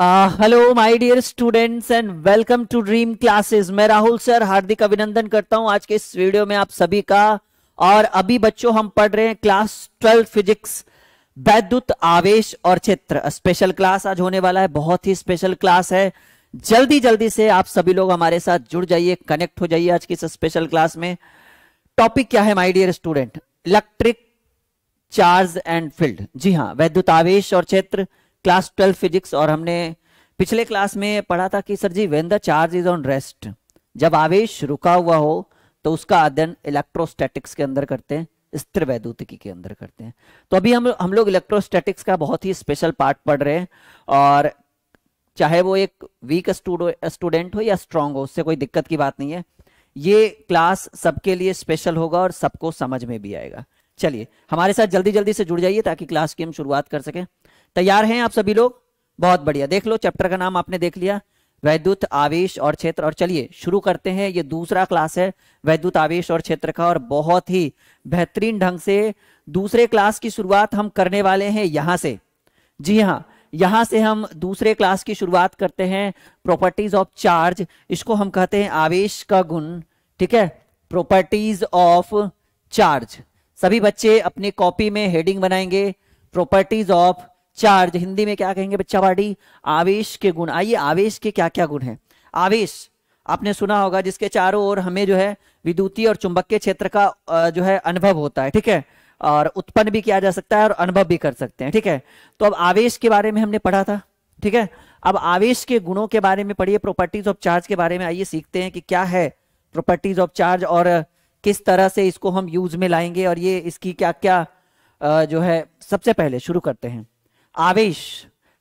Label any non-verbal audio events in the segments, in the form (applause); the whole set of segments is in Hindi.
hello my dear students and welcome to dream classes मैं राहुल सर हार्दिक अभिनंदन करता हूं आज के इस वीडियो में आप सभी का और अभी बच्चों हम पढ़ रहे हैं क्लास ट्वेल्व फिजिक्स वैद्युत आवेश और क्षेत्र स्पेशल क्लास आज होने वाला है बहुत ही स्पेशल क्लास है जल्दी जल्दी से आप सभी लोग हमारे साथ जुड़ जाइए कनेक्ट हो जाइए आज की इस स्पेशल क्लास में टॉपिक क्या है my dear student electric charge and field जी हाँ वैद्युत आवेश और क्षेत्र क्लास ट्वेल्व फिजिक्स और हमने पिछले क्लास में पढ़ा था कि sir ji when the charge is on rest जब आवेश रुका हुआ हो तो उसका अध्ययन इलेक्ट्रोस्टैटिक्स के अंदर करते हैं स्थिर वैद्युतिकी के अंदर करते हैं तो अभी हम हम लोग इलेक्ट्रोस्टैटिक्स का बहुत ही स्पेशल पार्ट पढ़ रहे हैं और चाहे वो एक वीक स्टूडेंट हो या स्ट्रांग हो उससे कोई दिक्कत की बात नहीं है ये क्लास सबके लिए स्पेशल होगा और सबको समझ में भी आएगा चलिए हमारे साथ जल्दी जल्दी से जुड़ जाइए ताकि क्लास की हम शुरुआत कर सकें तैयार हैं आप सभी लोग बहुत बढ़िया देख लो चैप्टर का नाम आपने देख लिया वैद्युत आवेश और क्षेत्र और चलिए शुरू करते हैं ये दूसरा क्लास है वैद्युत आवेश और क्षेत्र का और बहुत ही बेहतरीन ढंग से दूसरे क्लास की शुरुआत हम करने वाले हैं यहां से जी हाँ यहां से हम दूसरे क्लास की शुरुआत करते हैं प्रॉपर्टीज ऑफ चार्ज इसको हम कहते हैं आवेश का गुण ठीक है प्रॉपर्टीज ऑफ चार्ज सभी बच्चे अपनी कॉपी में हेडिंग बनाएंगे प्रॉपर्टीज ऑफ चार्ज हिंदी में क्या कहेंगे बच्चा बाडी आवेश के गुण आइए आवेश के क्या क्या गुण है आवेश आपने सुना होगा जिसके चारों ओर हमें जो है विद्युतीय और के क्षेत्र का जो है अनुभव होता है ठीक है और उत्पन्न भी किया जा सकता है और अनुभव भी कर सकते हैं ठीक है तो अब आवेश के बारे में हमने पढ़ा था ठीक है अब आवेश के गुणों के बारे में पढ़िए प्रॉपर्टीज ऑफ चार्ज के बारे में आइए सीखते हैं कि क्या है प्रॉपर्टीज ऑफ चार्ज और किस तरह से इसको हम यूज में लाएंगे और ये इसकी क्या क्या जो है सबसे पहले शुरू करते हैं आवेश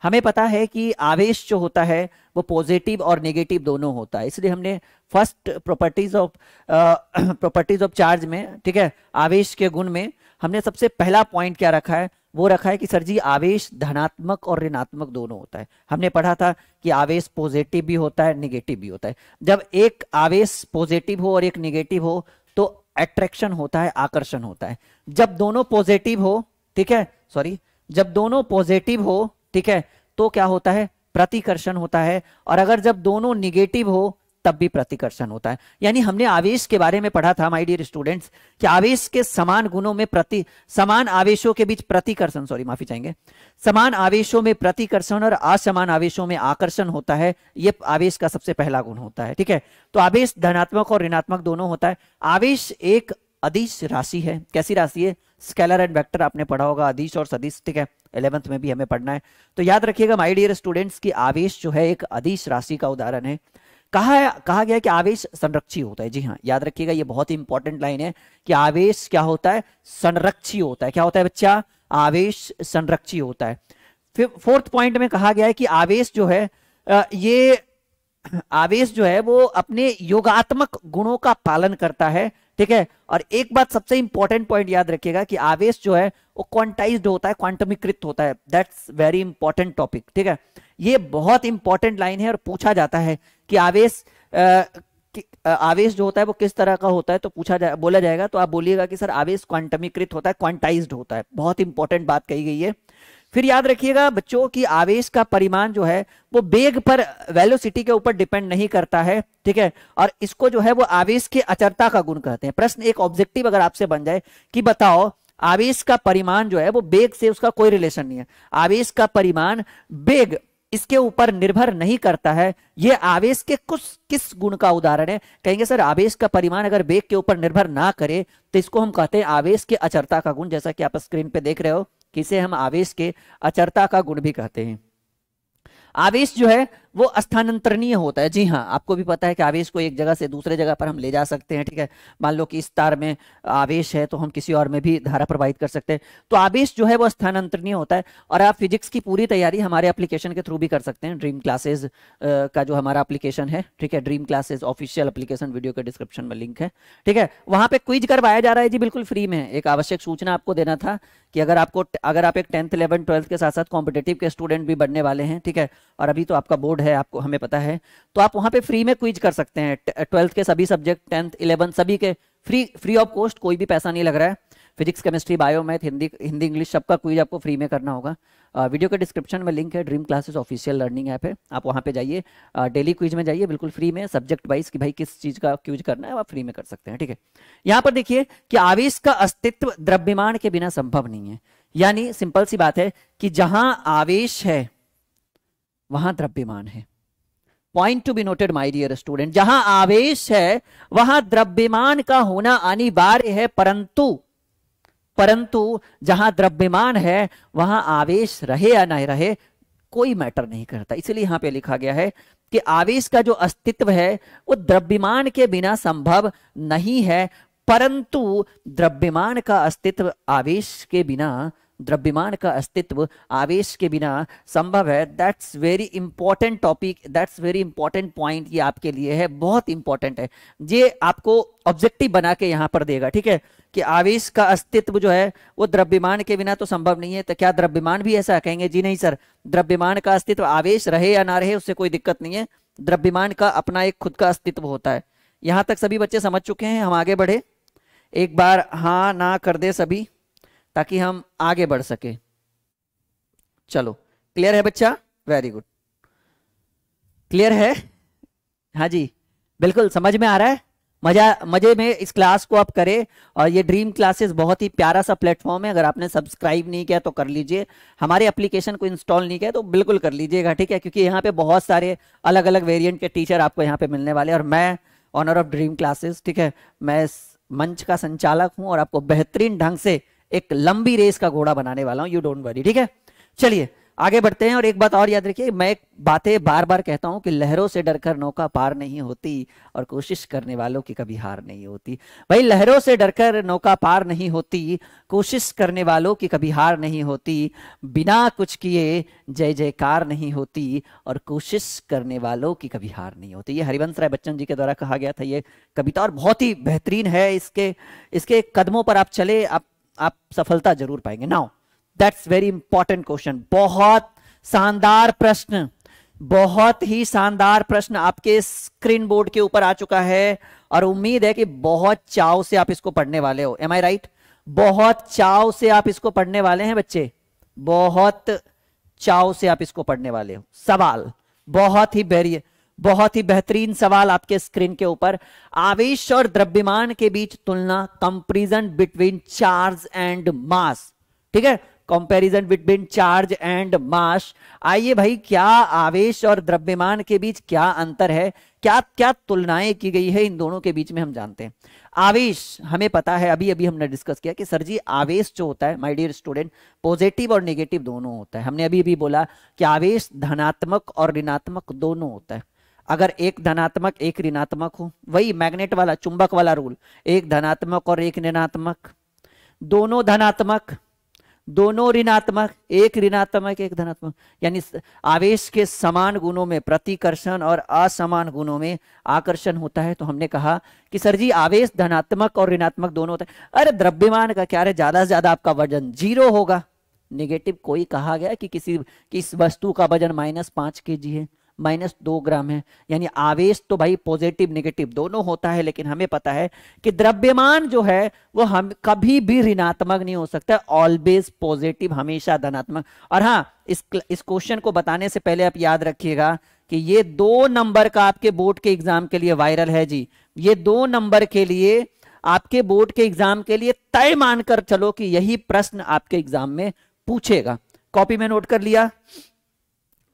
हमें पता है कि आवेश जो होता है वो पॉजिटिव और नेगेटिव दोनों होता है इसलिए हमने first properties of properties of charge में ठीक है आवेश के गुण में हमने सबसे पहला पॉइंट क्या रखा है वो रखा है कि सर जी आवेश धनात्मक और ऋणात्मक दोनों होता है हमने पढ़ा था कि आवेश पॉजिटिव भी होता है निगेटिव भी होता है जब एक आवेश पॉजिटिव हो और एक निगेटिव हो तो अट्रैक्शन होता है आकर्षण होता है जब दोनों पॉजिटिव हो ठीक है सॉरी जब दोनों पॉजिटिव हो ठीक है तो क्या होता है प्रतिकर्षण होता है और अगर जब दोनों निगेटिव हो तब भी प्रतिकर्षण होता है यानी हमने आवेश के बारे में पढ़ा था माय डियर स्टूडेंट्स कि आवेश के समान गुणों में प्रति समान आवेशों के बीच प्रतिकर्षण सॉरी माफी चाहेंगे समान आवेशों में प्रतिकर्षण और असमान आवेशों में आकर्षण होता है ये आवेश का सबसे पहला गुण होता है ठीक है तो आवेश धनात्मक और ऋणात्मक दोनों होता है आवेश एक अधिश राशि है कैसी राशि है स्केलर एंड वेक्टर आपने पढ़ा होगा आदिश और सदिश ठीक है इलेवंथ में भी हमें पढ़ना है तो याद रखिएगा माय डियर स्टूडेंट्स की आवेश जो है एक अधिश राशि का उदाहरण है कहा है कहा गया कि आवेश संरक्षी होता है जी हाँ याद रखिएगा ये बहुत ही इंपॉर्टेंट लाइन है कि आवेश क्या होता है संरक्षी होता है क्या होता है बच्चा आवेश संरक्षी होता है फिर फोर्थ पॉइंट में कहा गया है कि आवेश जो है ये आवेश जो है वो अपने योगात्मक गुणों का पालन करता है ठीक है और एक बात सबसे इंपॉर्टेंट पॉइंट याद रखिएगा कि आवेश जो है वो क्वांटाइज होता है क्वांटमीकृत होता है दैट्स वेरी इंपॉर्टेंट टॉपिक ठीक है ये बहुत इंपॉर्टेंट लाइन है और पूछा जाता है कि आवेश आ, कि आवेश जो होता है वो किस तरह का होता है तो पूछा जा बोला जाएगा तो आप बोलिएगा कि सर आवेश क्वांटमीकृत होता है क्वांटाइज्ड होता है बहुत इंपॉर्टेंट बात कही गई है फिर याद रखिएगा बच्चों की आवेश का परिमाण जो है वो बेग पर वेलोसिटी के ऊपर डिपेंड नहीं करता है ठीक है और इसको जो है वो आवेश के अचरता का गुण कहते हैं प्रश्न एक ऑब्जेक्टिव अगर आपसे बन जाए कि बताओ आवेश का परिमाण जो है वो बेग से उसका कोई रिलेशन नहीं है आवेश का परिमाण बेग इसके ऊपर निर्भर नहीं करता है ये आवेश के कुछ किस गुण का उदाहरण है कहेंगे सर आवेश का परिमाण अगर बेग के ऊपर निर्भर ना करे तो इसको हम कहते हैं आवेश के अचरता का गुण जैसा कि आप स्क्रीन पे देख रहे हो किसे हम आवेश के अचरता का गुण भी कहते हैं आवेश जो है वो स्थानांतरणीय होता है जी हाँ आपको भी पता है कि आवेश को एक जगह से दूसरे जगह पर हम ले जा सकते हैं ठीक है मान लो कि इस तार में आवेश है तो हम किसी और में भी धारा प्रवाहित कर सकते हैं तो आवेश जो है वो स्थानांतरणीय होता है और आप फिजिक्स की पूरी तैयारी हमारे एप्लीकेशन के थ्रू भी कर सकते हैं ड्रीम क्लासेज का जो हमारा अप्लीकेशन है ठीक है Dream Classes official application video के डिस्क्रिप्शन में लिंक है ठीक है वहां पे क्विज करवाया जा रहा है जी बिल्कुल फ्री में एक आवश्यक सूचना आपको देना था कि अगर आपको अगर आप एक टेंथ इलेवन ट्वेल्थ के साथ साथ कॉम्पिटेटिव के स्टूडेंट भी बनने वाले हैं ठीक है और अभी तो आपका बोर्ड है आपको हमें पता है तो आप वहां पे फ्री में क्विज कर सकते हैं ट्वेल्थ के सभी सब्जेक्ट टेंथ इलेवंथ सभी के फ्री फ्री ऑफ कॉस्ट कोई भी पैसा नहीं लग रहा है physics chemistry bio math Hindi Hindi English सबका क्विज आपको फ्री में करना होगा वीडियो के डिस्क्रिप्शन में लिंक है Dream Classes official learning app है आप वहाँ पे जाइए डेली क्विज में जाइए बिल्कुल फ्री में सब्जेक्ट वाइज कि भाई किस चीज़ का क्विज करना है आप फ्री में कर सकते हैं ठीक है यहाँ पर देखिए कि आवेश का अस्तित्व द्रव्यमान के बिना संभव नहीं है यानी सिंपल सी बात है कि जहां आवेश है वहां द्रव्यमान है point to be noted my dear student जहां आवेश है वहां द्रव्यमान का होना अनिवार्य है परंतु परंतु जहां द्रव्यमान है वहां आवेश रहे या नहीं रहे कोई मैटर नहीं करता इसलिए यहां पे लिखा गया है कि आवेश का जो अस्तित्व है वो द्रव्यमान के बिना संभव नहीं है परंतु द्रव्यमान का अस्तित्व आवेश के बिना द्रव्यमान का अस्तित्व आवेश के बिना संभव है that's very important topic that's very important point ये आपके लिए है बहुत इंपॉर्टेंट है ये आपको ऑब्जेक्टिव बना के यहाँ पर देगा ठीक है कि आवेश का अस्तित्व जो है वो द्रव्यमान के बिना तो संभव नहीं है तो क्या द्रव्यमान भी ऐसा कहेंगे जी नहीं सर द्रव्यमान का अस्तित्व आवेश रहे या ना रहे उससे कोई दिक्कत नहीं है द्रव्यमान का अपना एक खुद का अस्तित्व होता है यहां तक सभी बच्चे समझ चुके हैं हम आगे बढ़े एक बार हाँ ना कर दे सभी ताकि हम आगे बढ़ सके चलो क्लियर है बच्चा वेरी गुड क्लियर है हाँ जी बिल्कुल समझ में आ रहा है मजा मजे में इस क्लास को आप करें और ये ड्रीम क्लासेस बहुत ही प्यारा सा प्लेटफॉर्म है अगर आपने सब्सक्राइब नहीं किया तो कर लीजिए हमारे एप्लीकेशन को इंस्टॉल नहीं किया तो बिल्कुल कर लीजिएगा ठीक है क्योंकि यहाँ पे बहुत सारे अलग अलग वेरिएंट के टीचर आपको यहाँ पे मिलने वाले और मैं ऑनर ऑफ ड्रीम क्लासेस ठीक है मैं मंच का संचालक हूँ और आपको बेहतरीन ढंग से एक लंबी रेस का घोड़ा बनाने वाला हूं यू डोंट वरी ठीक है चलिए आगे बढ़ते हैं और एक बात और याद रखिए मैं बातें बार बार कहता हूं कि लहरों से डरकर नौका पार नहीं होती और कोशिश करने वालों की कभी हार नहीं होती भाई लहरों से डरकर नौका पार नहीं होती कोशिश करने वालों की कभी हार नहीं होती बिना कुछ किए जय जयकार नहीं होती और कोशिश करने वालों की कभी हार नहीं होती ये हरिवंश राय बच्चन जी के द्वारा कहा गया था ये कविता और बहुत ही बेहतरीन है इसके इसके कदमों पर आप चले आप आप सफलता जरूर पाएंगे now that's very important question बहुत शानदार प्रश्न बहुत ही शानदार प्रश्न आपके स्क्रीन बोर्ड के ऊपर आ चुका है और उम्मीद है कि बहुत चाव से आप इसको पढ़ने वाले हो एम आई राइट बहुत चाव से आप इसको पढ़ने वाले हैं बच्चे बहुत चाव से आप इसको पढ़ने वाले हो सवाल बहुत ही बैरियर बहुत ही बेहतरीन सवाल आपके स्क्रीन के ऊपर आवेश और द्रव्यमान के बीच तुलना comparison between charge and mass ठीक है comparison between charge and mass आइए भाई क्या आवेश और द्रव्यमान के बीच क्या अंतर है क्या क्या तुलनाएं की गई है इन दोनों के बीच में हम जानते हैं आवेश हमें पता है अभी अभी हमने डिस्कस किया कि सर जी आवेश जो होता है माय डियर स्टूडेंट पॉजिटिव और नेगेटिव दोनों होता है हमने अभी भी बोला कि आवेश धनात्मक और ऋणात्मक दोनों होता है अगर एक धनात्मक एक ऋणात्मक हो वही मैग्नेट वाला चुंबक वाला रूल एक धनात्मक और एक ऋणात्मक दोनों धनात्मक दोनों ऋणात्मक एक ऋणात्मक एक धनात्मक यानी आवेश के समान गुणों में प्रतिकर्षण और असमान गुणों में आकर्षण होता है तो हमने कहा कि सर जी आवेश धनात्मक और ऋणात्मक दोनों होते हैं अरे द्रव्यमान का क्या है ज्यादा से ज्यादा आपका वजन जीरो होगा निगेटिव कोई कहा गया कि किसी किस वस्तु का वजन माइनस पांच के जी है माइनस दो ग्राम है यानी आवेश तो भाई पॉजिटिव नेगेटिव दोनों होता है लेकिन हमें पता है कि द्रव्यमान जो है वो हम कभी भी ऋणात्मक नहीं हो सकता ऑलवेज पॉजिटिव हमेशा धनात्मक और हाँ इस इस क्वेश्चन को बताने से पहले आप याद रखिएगा कि ये दो नंबर का आपके बोर्ड के एग्जाम के लिए वायरल है जी ये दो नंबर के लिए आपके बोर्ड के एग्जाम के लिए तय मानकर चलो कि यही प्रश्न आपके एग्जाम में पूछेगा कॉपी में नोट कर लिया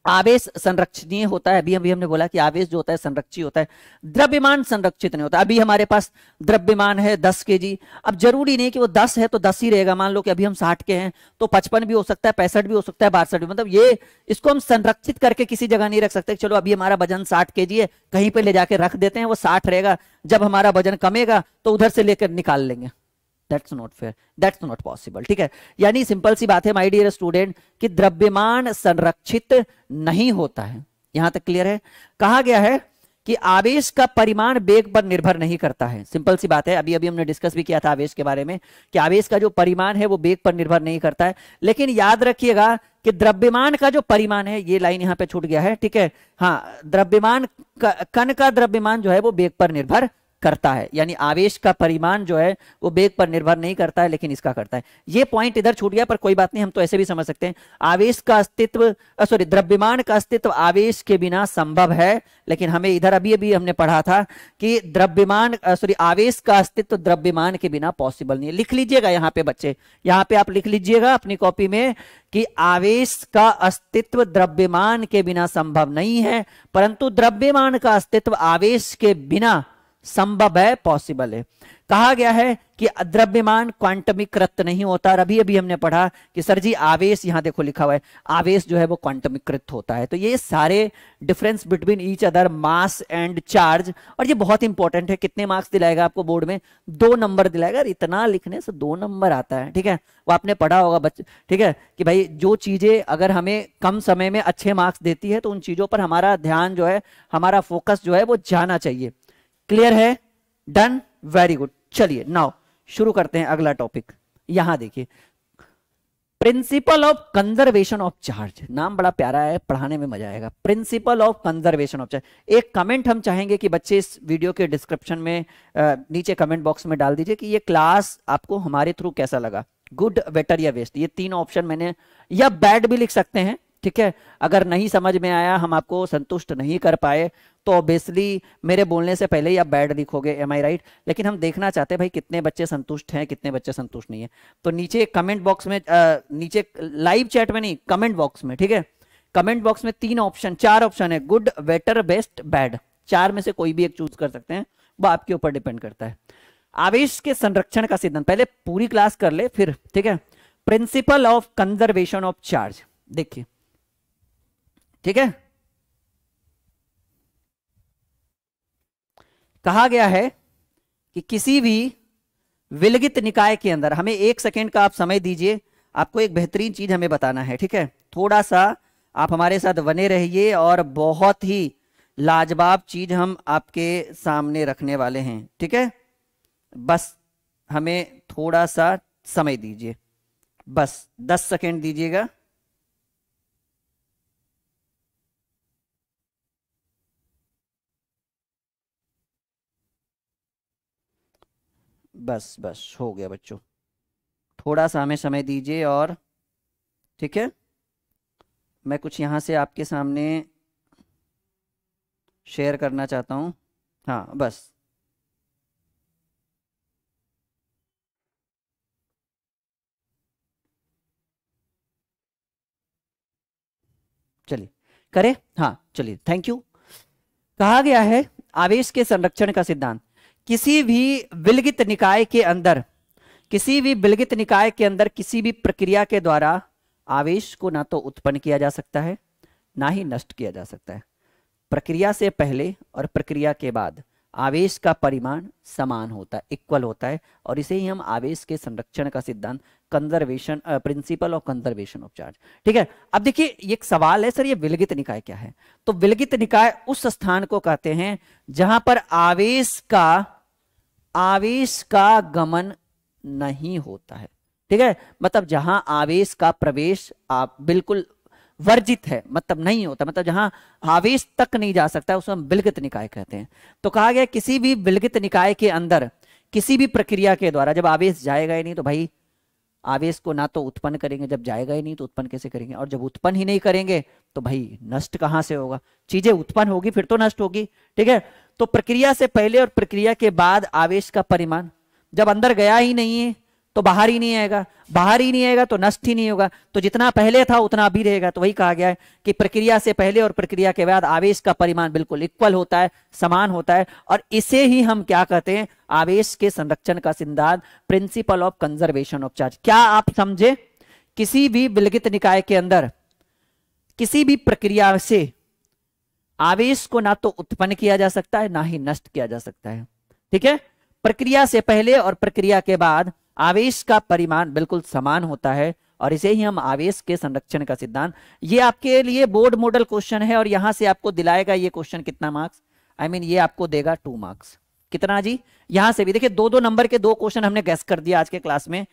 आवेश संरक्षणीय होता है अभी अभी हमने बोला कि आवेश जो होता है संरक्षी होता है द्रव्यमान संरक्षित नहीं होता अभी हमारे पास द्रव्यमान है दस के जी अब जरूरी नहीं कि वो दस है तो दस ही रहेगा मान लो कि अभी हम साठ के हैं तो पचपन भी हो सकता है पैंसठ भी हो सकता है बासठ भी मतलब ये इसको हम संरक्षित करके किसी जगह नहीं रख सकते चलो अभी हमारा वजन साठ के है कहीं पर ले जाके रख देते हैं वो साठ रहेगा जब हमारा वजन कमेगा तो उधर से लेकर निकाल लेंगे that's not fair that's not possible ठीक है यानी सिंपल सी बात है माई डियर स्टूडेंट कि द्रव्यमान संरक्षित नहीं होता है यहां तक क्लियर है कहा गया है कि आवेश का परिमाण वेग पर निर्भर नहीं करता है सिंपल सी बात है अभी अभी हमने डिस्कस भी किया था आवेश के बारे में कि आवेश का जो परिमाण है वो वेग पर निर्भर नहीं करता है लेकिन याद रखिएगा कि द्रव्यमान का जो परिमाण है ये लाइन यहां पे छूट गया है ठीक है हाँ द्रव्यमान कण का द्रव्यमान जो है वो वेग पर निर्भर करता है यानी आवेश का परिमाण जो है वो वेग पर निर्भर नहीं करता है लेकिन इसका करता है ये पॉइंट इधर छूट गया पर कोई बात नहीं हम तो ऐसे भी समझ सकते हैं आवेश का अस्तित्व सॉरी द्रव्यमान का अस्तित्व आवेश के बिना संभव है लेकिन हमें इधर अभी अभी हमने पढ़ा था कि द्रव्यमान सॉरी आवेश का अस्तित्व द्रव्यमान के बिना पॉसिबल नहीं है लिख लीजिएगा यहाँ पे बच्चे यहाँ पे आप लिख लीजिएगा अपनी कॉपी में कि आवेश का अस्तित्व द्रव्यमान के बिना संभव नहीं है परंतु द्रव्यमान का अस्तित्व आवेश के बिना संभव है पॉसिबल है कहा गया है कि अद्रव्यमान क्वांटमिकृत नहीं होता और अभी अभी हमने पढ़ा कि सर जी आवेश यहां देखो लिखा हुआ है आवेश जो है वो क्वांटमिकृत होता है तो ये सारे difference between each other mass and charge और ये बहुत इंपॉर्टेंट है कितने मार्क्स दिलाएगा आपको बोर्ड में दो नंबर दिलाएगा इतना लिखने से दो नंबर आता है ठीक है वो आपने पढ़ा होगा बच्चे ठीक है कि भाई जो चीजें अगर हमें कम समय में अच्छे मार्क्स देती है तो उन चीजों पर हमारा ध्यान जो है हमारा फोकस जो है वो जाना चाहिए क्लियर है डन वेरी गुड चलिए नाउ शुरू करते हैं अगला टॉपिक यहां देखिए principle of conservation of charge नाम बड़ा प्यारा है पढ़ाने में मजा आएगा principle of conservation of charge एक कमेंट हम चाहेंगे कि बच्चे इस वीडियो के डिस्क्रिप्शन में नीचे कमेंट बॉक्स में डाल दीजिए कि ये क्लास आपको हमारे थ्रू कैसा लगा गुड बेटर या वेस्ट ये तीन ऑप्शन मैंने या बैड भी लिख सकते हैं ठीक है अगर नहीं समझ में आया हम आपको संतुष्ट नहीं कर पाए तो ऑब्वियसली मेरे बोलने से पहले ही आप बैड लिखोगे एम आई राइट लेकिन हम देखना चाहते हैं भाई कितने बच्चे संतुष्ट हैं कितने बच्चे संतुष्ट नहीं है तो नीचे कमेंट बॉक्स में आ, नीचे लाइव चैट में नहीं कमेंट बॉक्स में ठीक है कमेंट बॉक्स में तीन ऑप्शन चार ऑप्शन है गुड बेटर बेस्ट बैड चार में से कोई भी एक चूज कर सकते हैं वो आपके ऊपर डिपेंड करता है आवेश के संरक्षण का सिद्धांत पहले पूरी क्लास कर ले फिर ठीक है principle of conservation of charge देखिए ठीक है कहा गया है कि किसी भी विलगित निकाय के अंदर हमें एक सेकेंड का आप समय दीजिए आपको एक बेहतरीन चीज हमें बताना है ठीक है थोड़ा सा आप हमारे साथ बने रहिए और बहुत ही लाजवाब चीज हम आपके सामने रखने वाले हैं ठीक है बस हमें थोड़ा सा समय दीजिए बस दस सेकेंड दीजिएगा बस बस हो गया बच्चों थोड़ा सा हमें समय दीजिए और ठीक है मैं कुछ यहाँ से आपके सामने शेयर करना चाहता हूँ हाँ बस चलिए करें हाँ चलिए थैंक यू कहा गया है आवेश के संरक्षण का सिद्धांत किसी भी विलगित निकाय के अंदर किसी भी विलगित निकाय के अंदर किसी भी प्रक्रिया के द्वारा आवेश को ना तो उत्पन्न किया जा सकता है ना ही नष्ट किया जा सकता है प्रक्रिया से पहले और प्रक्रिया के बाद आवेश का परिमाण समान होता है इक्वल होता है और इसे ही हम आवेश के संरक्षण का सिद्धांत conservation principle of conservation of charge ठीक है अब देखिए एक सवाल है सर ये विलगित निकाय क्या है तो विलगित निकाय उस स्थान को कहते हैं जहां पर आवेश का आवेश का गमन नहीं होता है ठीक है मतलब जहां आवेश का प्रवेश आप बिल्कुल वर्जित है मतलब नहीं होता मतलब जहां आवेश तक नहीं जा सकता उसमें हम बिलगित निकाय कहते हैं तो कहा गया किसी भी बिलगित निकाय के अंदर किसी भी प्रक्रिया के द्वारा जब आवेश जाएगा ही नहीं तो भाई आवेश को ना तो उत्पन्न करेंगे जब जाएगा ही नहीं तो उत्पन्न कैसे करेंगे और जब उत्पन्न ही नहीं करेंगे तो भाई नष्ट कहां से होगा चीजें उत्पन्न होगी फिर तो नष्ट होगी ठीक है तो प्रक्रिया से पहले और प्रक्रिया के बाद आवेश का परिमाण जब अंदर गया ही नहीं है तो बाहर ही नहीं आएगा बाहर ही नहीं आएगा तो नष्ट ही नहीं होगा तो जितना पहले था उतना भी रहेगा तो वही कहा गया है कि प्रक्रिया से पहले और प्रक्रिया के बाद आवेश का परिमाण बिल्कुल इक्वल होता है समान होता है और इसे ही हम क्या कहते हैं आवेश के संरक्षण का सिद्धांत principle of conservation of charge क्या आप समझे किसी भी विलगित निकाय के अंदर किसी भी प्रक्रिया से आवेश को ना तो उत्पन्न किया जा सकता है ना ही नष्ट किया जा सकता है ठीक है प्रक्रिया से पहले और प्रक्रिया के बाद आवेश का परिमाण बिल्कुल समान होता है और इसे ही हम आवेश के संरक्षण का सिद्धांत ये आपके लिए बोर्ड मॉडल क्वेश्चन है और यहां से आपको दिलाएगा ये क्वेश्चन कितना marks I I mean mean, ये आपको देगा टू मार्क्स कितना जी यहां से भी देखिए दो दो नंबर के दो क्वेश्चन हमने गैस कर दिया आज के क्लास में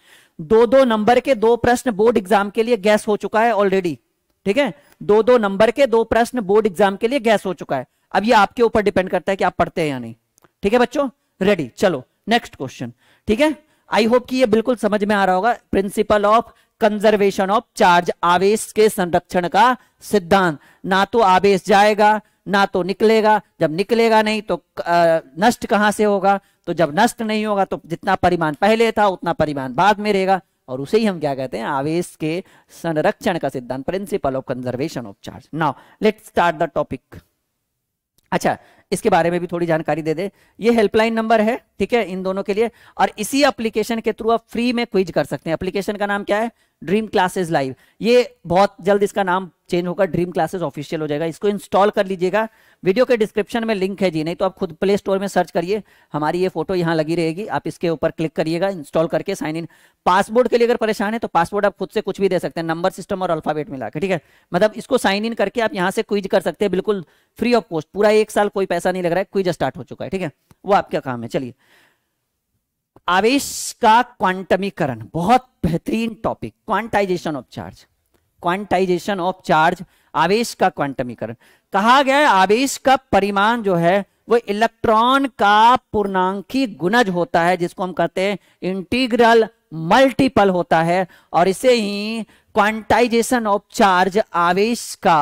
दो दो नंबर के दो प्रश्न बोर्ड एग्जाम के लिए गैस हो चुका है ऑलरेडी ठीक है दो दो नंबर के दो प्रश्न बोर्ड एग्जाम के लिए गैस हो चुका है अब ये आपके ऊपर डिपेंड करता है कि आप पढ़ते हैं या नहीं ठीक है बच्चों रेडी चलो नेक्स्ट क्वेश्चन ठीक है आई होप कि ये बिल्कुल समझ में आ रहा होगा principle of conservation of charge आवेश के संरक्षण का सिद्धांत ना तो आवेश जाएगा ना तो निकलेगा जब निकलेगा नहीं तो नष्ट कहां से होगा तो जब नष्ट नहीं होगा तो जितना परिमाण पहले था उतना परिमाण बाद में रहेगा और उसे ही हम क्या कहते हैं आवेश के संरक्षण का सिद्धांत principle of conservation of charge now let start the topic अच्छा इसके बारे में भी थोड़ी जानकारी दे दे ये हेल्पलाइन नंबर है ठीक है इन दोनों के लिए और इसी एप्लीकेशन के थ्रू आप फ्री में क्विज कर सकते हैं एप्लीकेशन का नाम क्या है ड्रीम क्लासेस लाइव ये बहुत जल्द इसका नाम चेंज होकर ड्रीम क्लासेस ऑफिशियल हो जाएगा इसको इंस्टॉल कर लीजिएगा वीडियो के डिस्क्रिप्शन में लिंक है जी नहीं तो आप खुद प्ले स्टोर में सर्च करिए हमारी ये फोटो यहाँ लगी रहेगी आप इसके ऊपर क्लिक करिएगा इंस्टॉल करके साइन इन पासवर्ड के लिए अगर परेशान है तो पासवर्ड आप खुद से कुछ भी दे सकते हैं नंबर सिस्टम और अल्फाबेट मिला के ठीक है मतलब इसको साइन इन करके आप यहाँ से क्विज कर सकते हैं बिल्कुल फ्री ऑफ कॉस्ट पूरा एक साल कोई पैसा नहीं लग रहा है क्विज स्टार्ट हो चुका है ठीक है वो आपका काम है चलिए आवेश का क्वांटमीकरण बहुत बेहतरीन topic quantization of charge quantization of charge आवेश का क्वांटमीकरण कहा गया है आवेश का परिमाण जो है वो इलेक्ट्रॉन का पूर्णांकी गुणज होता है जिसको हम कहते हैं इंटीग्रल मल्टीपल होता है और इसे ही क्वांटाइजेशन ऑफ चार्ज आवेश का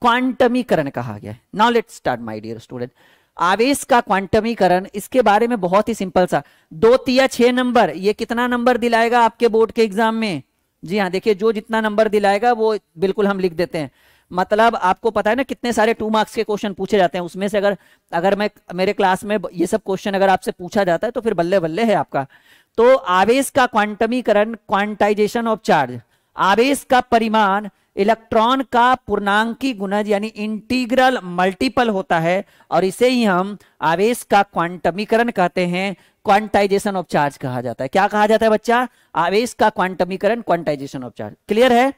क्वांटमीकरण कहा गया है now let start my dear student आवेश का क्वांटमीकरण इसके बारे में बहुत ही सिंपल सा दो तिया छह नंबर ये कितना नंबर दिलाएगा आपके बोर्ड के एग्जाम में जी हाँ देखिए जो जितना नंबर दिलाएगा वो बिल्कुल हम लिख देते हैं मतलब आपको पता है ना कितने सारे टू मार्क्स के क्वेश्चन पूछे जाते हैं उसमें से अगर अगर मैं मेरे क्लास में ये सब क्वेश्चन अगर आपसे पूछा जाता है तो फिर बल्ले बल्ले है आपका तो आवेश का क्वांटमीकरण क्वांटाइजेशन ऑफ चार्ज आवेश का परिमाण इलेक्ट्रॉन का पूर्णांकी गुणज यानी इंटीग्रल मल्टीपल होता है और इसे ही हम आवेश का क्वांटमीकरण कहते हैं क्वांटाइजेशन ऑफ चार्ज कहा जाता है क्या कहा जाता है बच्चा आवेश का क्वांटमीकरण क्वांटाइजेशन ऑफ चार्ज क्लियर है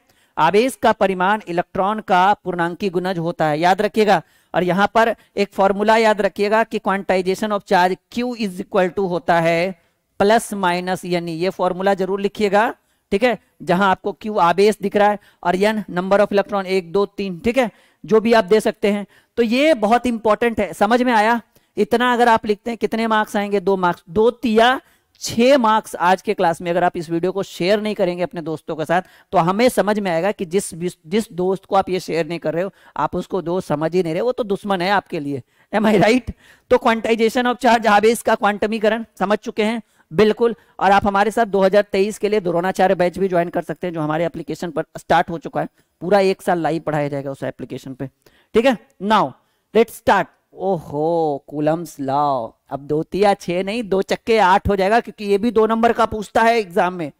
आवेश का परिमाण इलेक्ट्रॉन का पूर्णांकी गुणज होता है याद रखिएगा और यहां पर एक फॉर्मूला याद रखिएगा कि quantization of charge Q is equal to होता है प्लस माइनस यानी ये फॉर्मूला जरूर लिखिएगा ठीक है जहां आपको क्यू आवेश दिख रहा है और यन नंबर ऑफ इलेक्ट्रॉन एक दो तीन ठीक है जो भी आप दे सकते हैं तो ये बहुत इंपॉर्टेंट है समझ में आया इतना अगर आप लिखते हैं कितने मार्क्स आएंगे दो मार्क्स दो तिया छह मार्क्स आज के क्लास में अगर आप इस वीडियो को शेयर नहीं करेंगे अपने दोस्तों के साथ तो हमें समझ में आएगा कि जिस जिस दोस्त को आप ये शेयर नहीं कर रहे हो आप उसको दोस्त समझ ही नहीं रहे वो तो दुश्मन है आपके लिए एम आई राइट तो क्वांटाइजेशन ऑफ चार्ज आवेश का क्वांटमीकरण समझ चुके हैं बिल्कुल और आप हमारे साथ 2023 के लिए द्रोणाचार्य बैच भी ज्वाइन कर सकते हैं जो हमारे एप्लीकेशन पर स्टार्ट हो चुका है पूरा एक साल लाइव पढ़ाया जाएगा उस एप्लीकेशन पे ठीक है नाउ लेट स्टार्ट ओहो कुलम्स लाओ अब तिया छह नहीं दो चक्के आठ हो जाएगा क्योंकि ये भी दो नंबर का पूछता है एग्जाम में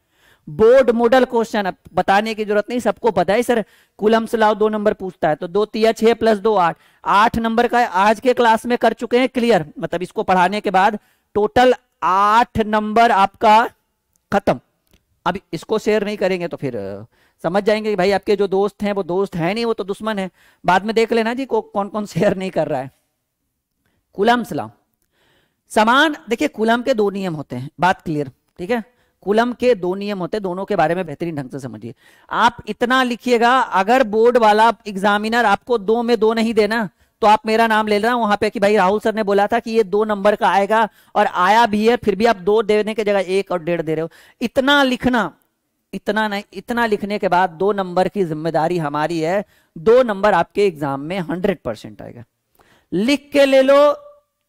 बोर्ड मॉडल क्वेश्चन अब बताने की जरूरत नहीं सबको पता है सर कुलम्स लाओ दो नंबर पूछता है तो दो तिया छह प्लस दो आठ आठ नंबर का आज के क्लास में कर चुके हैं क्लियर मतलब इसको पढ़ाने के बाद टोटल आठ नंबर आपका खत्म अब इसको शेयर नहीं करेंगे तो फिर समझ जाएंगे कि भाई आपके जो दोस्त हैं वो दोस्त हैं नहीं वो तो दुश्मन है बाद में देख लेना जी को कौन कौन शेयर नहीं कर रहा है कुलम सलाम समान देखिए कुलम के दो नियम होते हैं बात क्लियर ठीक है कुलम के दो नियम होते हैं दोनों के बारे में बेहतरीन ढंग से समझिए आप इतना लिखिएगा अगर बोर्ड वाला एग्जामिनर आपको दो में दो नहीं देना तो आप मेरा नाम ले रहा वहां पे कि भाई राहुल सर ने बोला था कि ये दो नंबर का आएगा और आया भी है फिर भी आप दो देने के जगह एक और डेढ़ दे रहे हो इतना लिखना इतना नहीं इतना लिखने के बाद दो नंबर की जिम्मेदारी हमारी है दो नंबर आपके एग्जाम में हंड्रेड परसेंट आएगा लिख के ले लो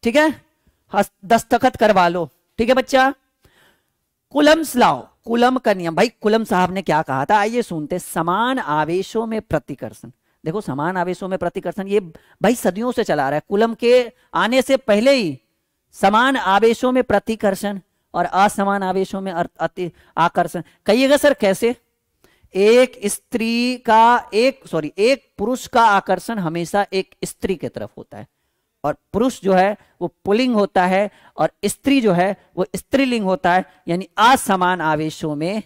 ठीक है दस्तखत करवा लो ठीक है बच्चा कुलम्स लाओ कुलम का नियम भाई कुलम साहब ने क्या कहा था आइए सुनते समान आवेशों में प्रतिकर्षण देखो समान आवेशों में प्रतिकर्षण ये भाई सदियों से चला रहा है कुलम के आने से पहले ही समान आवेशों में प्रतिकर्षण और असमान आवेशों में अति आकर्षण कहिएगा सर कैसे एक स्त्री का एक सॉरी एक पुरुष का आकर्षण हमेशा एक स्त्री की तरफ होता है और पुरुष जो है वो पुलिंग होता है और स्त्री जो है वो स्त्रीलिंग होता है यानी असमान आवेशों में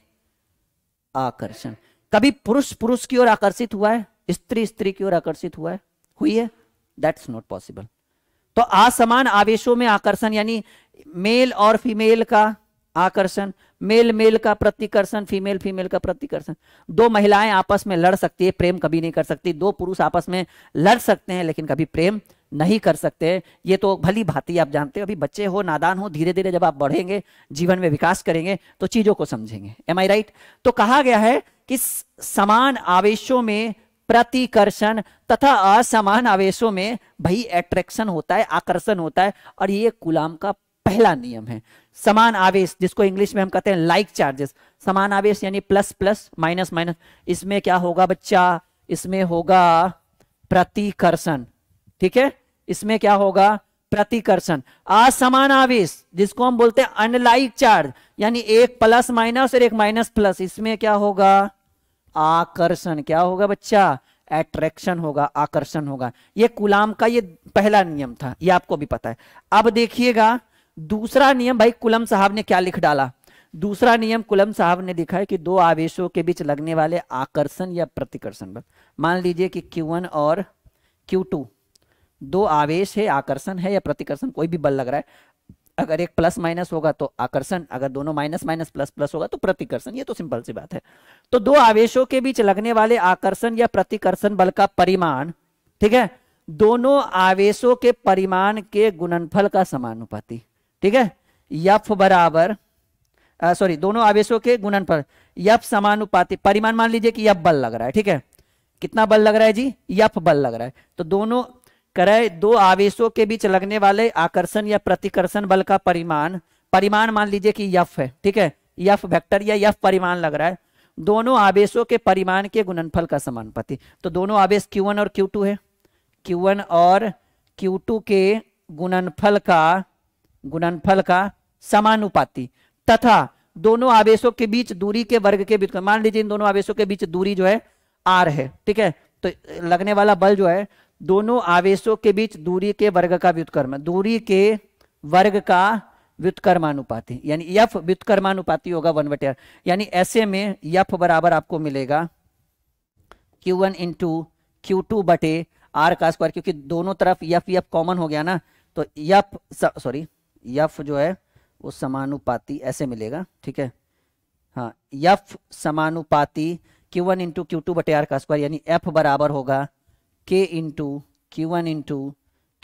आकर्षण कभी पुरुष पुरुष की ओर आकर्षित हुआ है स्त्री स्त्री की ओर आकर्षित हुआ है हुई है दैट्स नॉट पॉसिबल तो असमान आवेशों में आकर्षण यानी मेल और फीमेल का आकर्षण मेल मेल का प्रतिकर्षण फीमेल फीमेल का प्रतिकर्षण दो महिलाएं आपस में लड़ सकती है प्रेम कभी नहीं कर सकती दो पुरुष आपस में लड़ सकते हैं लेकिन कभी प्रेम नहीं कर सकते ये तो भली भांति आप जानते हो अभी बच्चे हो नादान हो धीरे धीरे जब आप बढ़ेंगे जीवन में विकास करेंगे तो चीजों को समझेंगे एम आई राइट तो कहा गया है कि समान आवेशों में प्रतिकर्षण तथा असमान आवेशों में भाई एट्रैक्शन होता है आकर्षण होता है और ये कुलाम का पहला नियम है समान आवेश जिसको इंग्लिश में हम कहते हैं लाइक चार्जेस समान आवेश यानी प्लस प्लस माइनस माइनस इसमें क्या होगा बच्चा इसमें होगा प्रतिकर्षण ठीक है इसमें क्या होगा प्रतिकर्षण असमान आवेश जिसको हम बोलते हैं अनलाइक चार्ज यानी एक प्लस माइनस और एक माइनस प्लस इसमें क्या होगा आकर्षण क्या होगा बच्चा एट्रैक्शन होगा आकर्षण होगा ये कुलाम का ये पहला नियम था ये आपको भी पता है अब देखिएगा दूसरा नियम भाई कुलम साहब ने क्या लिख डाला दूसरा नियम कुलम साहब ने लिखा है कि दो आवेशों के बीच लगने वाले आकर्षण या प्रतिकर्षण मान लीजिए कि Q1 और Q2 दो आवेश है आकर्षण है या प्रतिकर्षण कोई भी बल लग रहा है अगर एक प्लस माइनस होगा तो आकर्षण अगर दोनों माइनस माइनस प्लस प्लस होगा तो प्रतिकर्षण ये तो सिंपल सी बात है तो दो आवेशों के बीच लगने वाले आकर्षण या प्रतिकर्षण बल का परिमाण ठीक है दोनों आवेशों के परिमाण के गुणनफल का समानुपाति ठीक है यफ बराबर सॉरी दोनों आवेशों के गुणनफल यफ समानुपाति परिमाण मान लीजिए कि यफ बल लग रहा है ठीक है कितना बल लग रहा है जी यफ बल लग रहा है तो दोनों करें दो आवेशों के बीच लगने वाले आकर्षण या प्रतिकर्षण बल का परिमाण परिमाण मान लीजिए कि यफ है ठीक है यफ वेक्टर या यफ परिमाण लग रहा है दोनों आवेशों के परिमाण के गुणनफल का समानुपाति तो दोनों आवेश Q1 और Q2 है Q1 और Q2 के गुणनफल का गुणनफल का समानुपाती तथा दोनों आवेशों के बीच दूरी के वर्ग के बीच मान लीजिए इन दोनों आवेशों के बीच दूरी जो है आर है ठीक है तो लगने वाला बल जो है दोनों आवेशों के बीच दूरी के वर्ग का व्युत्कर्म दूरी के वर्ग का व्युतकर्मानुपाति यानी यफ व्युत्कर्मानुपाती होगा वन बटे यानी ऐसे में यफ बराबर आपको मिलेगा Q one into Q two बटे आर का स्क्वायर क्योंकि दोनों तरफ यफ यफ कॉमन हो गया ना तो यफ सॉरी यफ जो है वो समानुपाति ऐसे मिलेगा ठीक है हाँ यफ समानुपाति Q one into Q two बटे आर का स्क्वायर यानी एफ बराबर होगा K into Q one into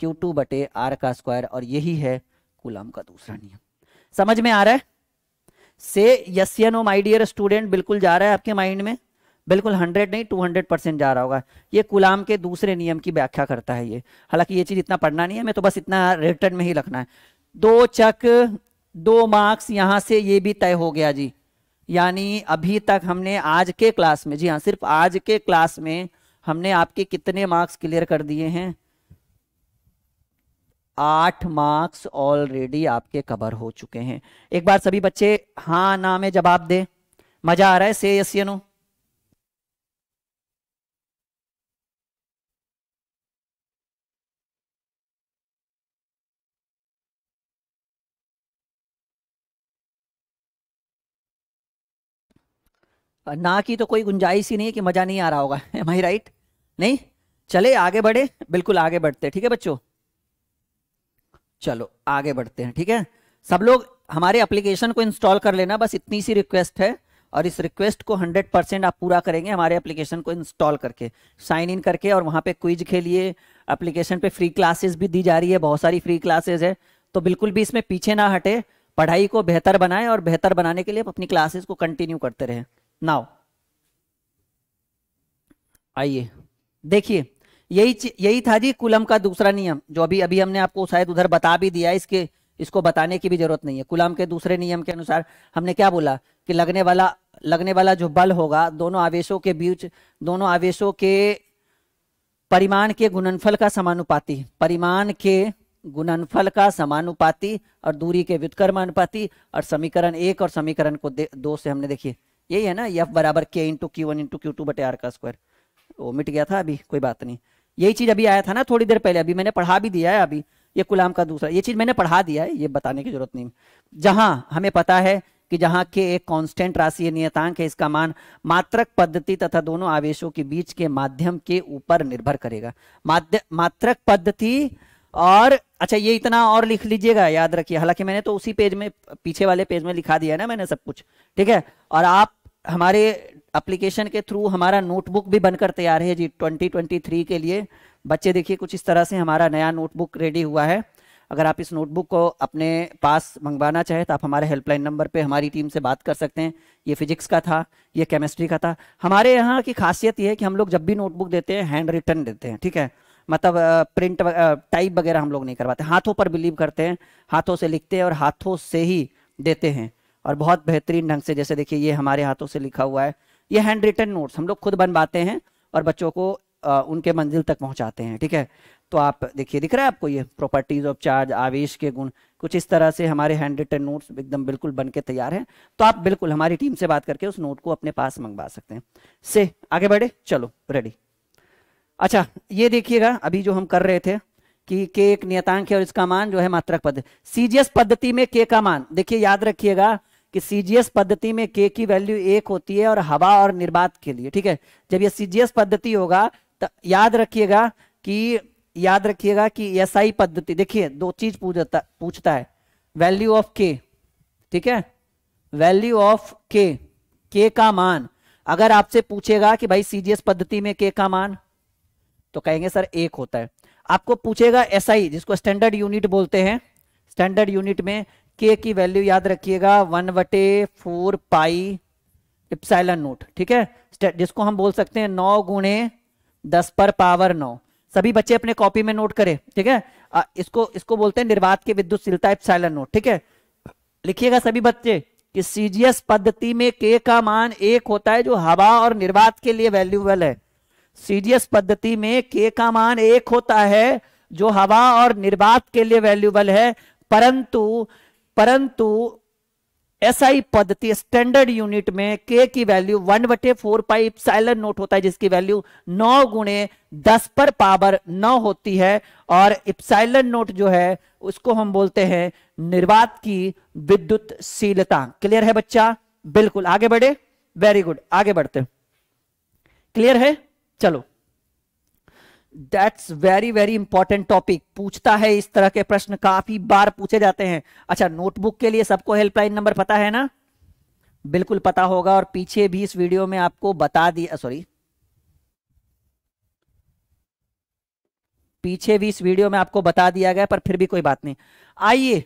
Q two बटे आर का स्क्वायर और यही है कुलम का दूसरा नियम समझ में आ रहा है से yes yo my dear student बिल्कुल जा रहा है आपके माइंड में बिल्कुल हंड्रेड नहीं टू हंड्रेड परसेंट जा रहा होगा ये कुलाम के दूसरे नियम की व्याख्या करता है ये हालांकि ये चीज़ इतना पढ़ना नहीं है मैं तो बस इतना रिटर्न में ही रखना है दो चक दो मार्क्स यहां से ये भी तय हो गया जी यानी अभी तक हमने आज के क्लास में जी हाँ सिर्फ आज के क्लास में हमने आपके कितने मार्क्स क्लियर कर दिए हैं आठ मार्क्स ऑलरेडी आपके कवर हो चुके हैं एक बार सभी बच्चे हाँ ना में जवाब दे मजा आ रहा है से यस नो ना की तो कोई गुंजाइश ही नहीं है कि मज़ा नहीं आ रहा होगा एम आई राइट नहीं चले आगे बढ़े बिल्कुल आगे बढ़ते ठीक है बच्चों चलो आगे बढ़ते हैं ठीक है सब लोग हमारे एप्लीकेशन को इंस्टॉल कर लेना बस इतनी सी रिक्वेस्ट है और इस रिक्वेस्ट को 100 परसेंट आप पूरा करेंगे हमारे एप्लीकेशन को इंस्टॉल करके साइन इन करके और वहां पे क्विज के लिए एप्लीकेशन पे फ्री क्लासेस भी दी जा रही है बहुत सारी फ्री क्लासेस है तो बिल्कुल भी इसमें पीछे ना हटे पढ़ाई को बेहतर बनाए और बेहतर बनाने के लिए अपनी क्लासेस को कंटिन्यू करते रहें नाउ आइए देखिए यही यही था जी कुलम का दूसरा नियम जो अभी अभी हमने आपको शायद उधर बता भी दिया इसके इसको बताने की भी जरूरत नहीं है कुलम के दूसरे नियम के अनुसार हमने क्या बोला कि लगने वाला लगने वाला जो बल होगा दोनों आवेशों के बीच दोनों आवेशों के परिमाण के गुणनफल का समानुपाती परिमाण के गुणनफल का समानुपाती और दूरी के व्युत्कर्मानुपाती और समीकरण एक और समीकरण को दो से हमने देखिए यही है ना एफ बराबर K into Q one into Q two बटे आर का स्क्वायर वो मिट गया था अभी कोई बात नहीं यही चीज अभी आया था ना थोड़ी देर पहले अभी मैंने पढ़ा भी दिया है अभी ये गुलाम का दूसरा ये चीज मैंने पढ़ा दिया है ये बताने की जरूरत नहीं जहां हमें पता है कि जहां के एक कांस्टेंट राशि नियतांक है इसका मान मात्रक पद्धति तथा दोनों आवेशों के बीच के माध्यम के ऊपर निर्भर करेगा माध्य मात्रक पद्धति और अच्छा ये इतना और लिख लीजिएगा याद रखिए हालांकि मैंने तो उसी पेज में पीछे वाले पेज में लिखा दिया ना मैंने सब कुछ ठीक है और आप हमारे एप्लीकेशन के थ्रू हमारा नोटबुक भी बनकर तैयार है जी 2023 के लिए बच्चे देखिए कुछ इस तरह से हमारा नया नोटबुक रेडी हुआ है अगर आप इस नोटबुक को अपने पास मंगवाना चाहें तो आप हमारे हेल्पलाइन नंबर पे हमारी टीम से बात कर सकते हैं ये फिजिक्स का था ये केमिस्ट्री का था हमारे यहाँ की खासियत ये है कि हम लोग जब भी नोटबुक देते हैं हैंड रिटर्न देते हैं ठीक है मतलब प्रिंट टाइप वगैरह हम लोग नहीं करवाते हाथों पर बिलीव करते हैं हाथों से लिखते हैं और हाथों से ही देते हैं और बहुत बेहतरीन ढंग से जैसे देखिए ये हमारे हाथों से लिखा हुआ है ये हैंड रिटन नोट्स हम लोग खुद बनवाते हैं और बच्चों को आ, उनके मंजिल तक पहुंचाते हैं ठीक है तो आप देखिए दिख रहा है आपको ये प्रॉपर्टीज ऑफ चार्ज आवेश के गुण कुछ इस तरह से हमारे हैंड रिटन नोट्स एकदम बिल्कुल बन के तैयार हैं तो आप बिल्कुल हमारी टीम से बात करके उस नोट को अपने पास मंगवा सकते हैं से आगे बढ़े चलो रेडी अच्छा ये देखिएगा अभी जो हम कर रहे थे कि के एक नियतांक है और इसका मान जो है मात्रक पद्धति सीजीएस पद्धति में के का मान देखिए याद रखिएगा कि सीजीएस पद्धति में के की वैल्यू एक होती है और हवा और निर्बाध के लिए ठीक है जब यह सीजीएस पद्धति होगा तो याद रखिएगा कि याद रखिएगा कि एसआई पद्धति देखिए दो चीज पूछता पूछता है वैल्यू ऑफ के ठीक है वैल्यू ऑफ के के का मान अगर आपसे पूछेगा कि भाई सीजीएस पद्धति में के का मान तो कहेंगे सर एक होता है आपको पूछेगा एस SI, जिसको स्टैंडर्ड यूनिट बोलते हैं स्टैंडर्ड यूनिट में के की वैल्यू याद रखिएगा वन वटे फोर पाई इप्साइलन नोट ठीक है जिसको हम बोल सकते हैं नौ गुणे दस पर पावर नौ सभी बच्चे अपने कॉपी में नोट करें ठीक है इसको इसको बोलते हैं निर्वात के विद्युतशीलता इप्साइलन नोट ठीक है लिखिएगा सभी बच्चे कि सीजीएस पद्धति में के का मान एक होता है जो हवा और निर्वात के लिए वैल्यूबल है सीडीएस पद्धति में के का मान एक होता है जो हवा और निर्वात के लिए वैल्यूबल है परंतु परंतु एसआई पद्धति स्टैंडर्ड यूनिट में के की वैल्यू वन बटे फोर पाई साइलेंट नोट होता है जिसकी वैल्यू नौ गुणे दस पर पावर नौ होती है और इप्साइलन नोट जो है उसको हम बोलते हैं निर्वात की विद्युत शीलता क्लियर है बच्चा बिल्कुल आगे बढ़े वेरी गुड आगे बढ़ते क्लियर है चलो that's very very important topic पूछता है इस तरह के प्रश्न काफी बार पूछे जाते हैं अच्छा नोटबुक के लिए सबको हेल्पलाइन नंबर पता है ना बिल्कुल पता होगा और पीछे भी इस वीडियो में आपको बता दिया सॉरी पीछे भी इस वीडियो में आपको बता दिया गया पर फिर भी कोई बात नहीं आइए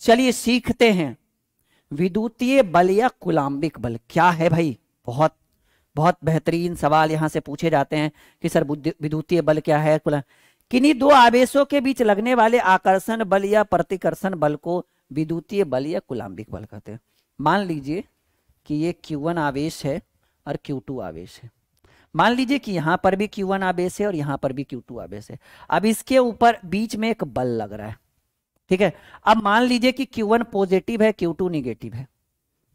चलिए सीखते हैं विद्युतीय बल या कुलाम्बिक बल क्या है भाई बहुत बहुत बेहतरीन सवाल यहाँ से पूछे जाते हैं कि सर विद्युतीय बल क्या है किन्हीं दो आवेशों के बीच लगने वाले आकर्षण बल या प्रतिकर्षण बल को विद्युतीय बल या कुलाम्बिक बल कहते हैं मान लीजिए कि ये Q1 आवेश है और Q2 आवेश है मान लीजिए कि यहां पर भी Q1 आवेश है और यहाँ पर भी Q2 आवेश है अब इसके ऊपर बीच में एक बल लग रहा है ठीक है अब मान लीजिए कि Q1 पॉजिटिव है Q2 नेगेटिव है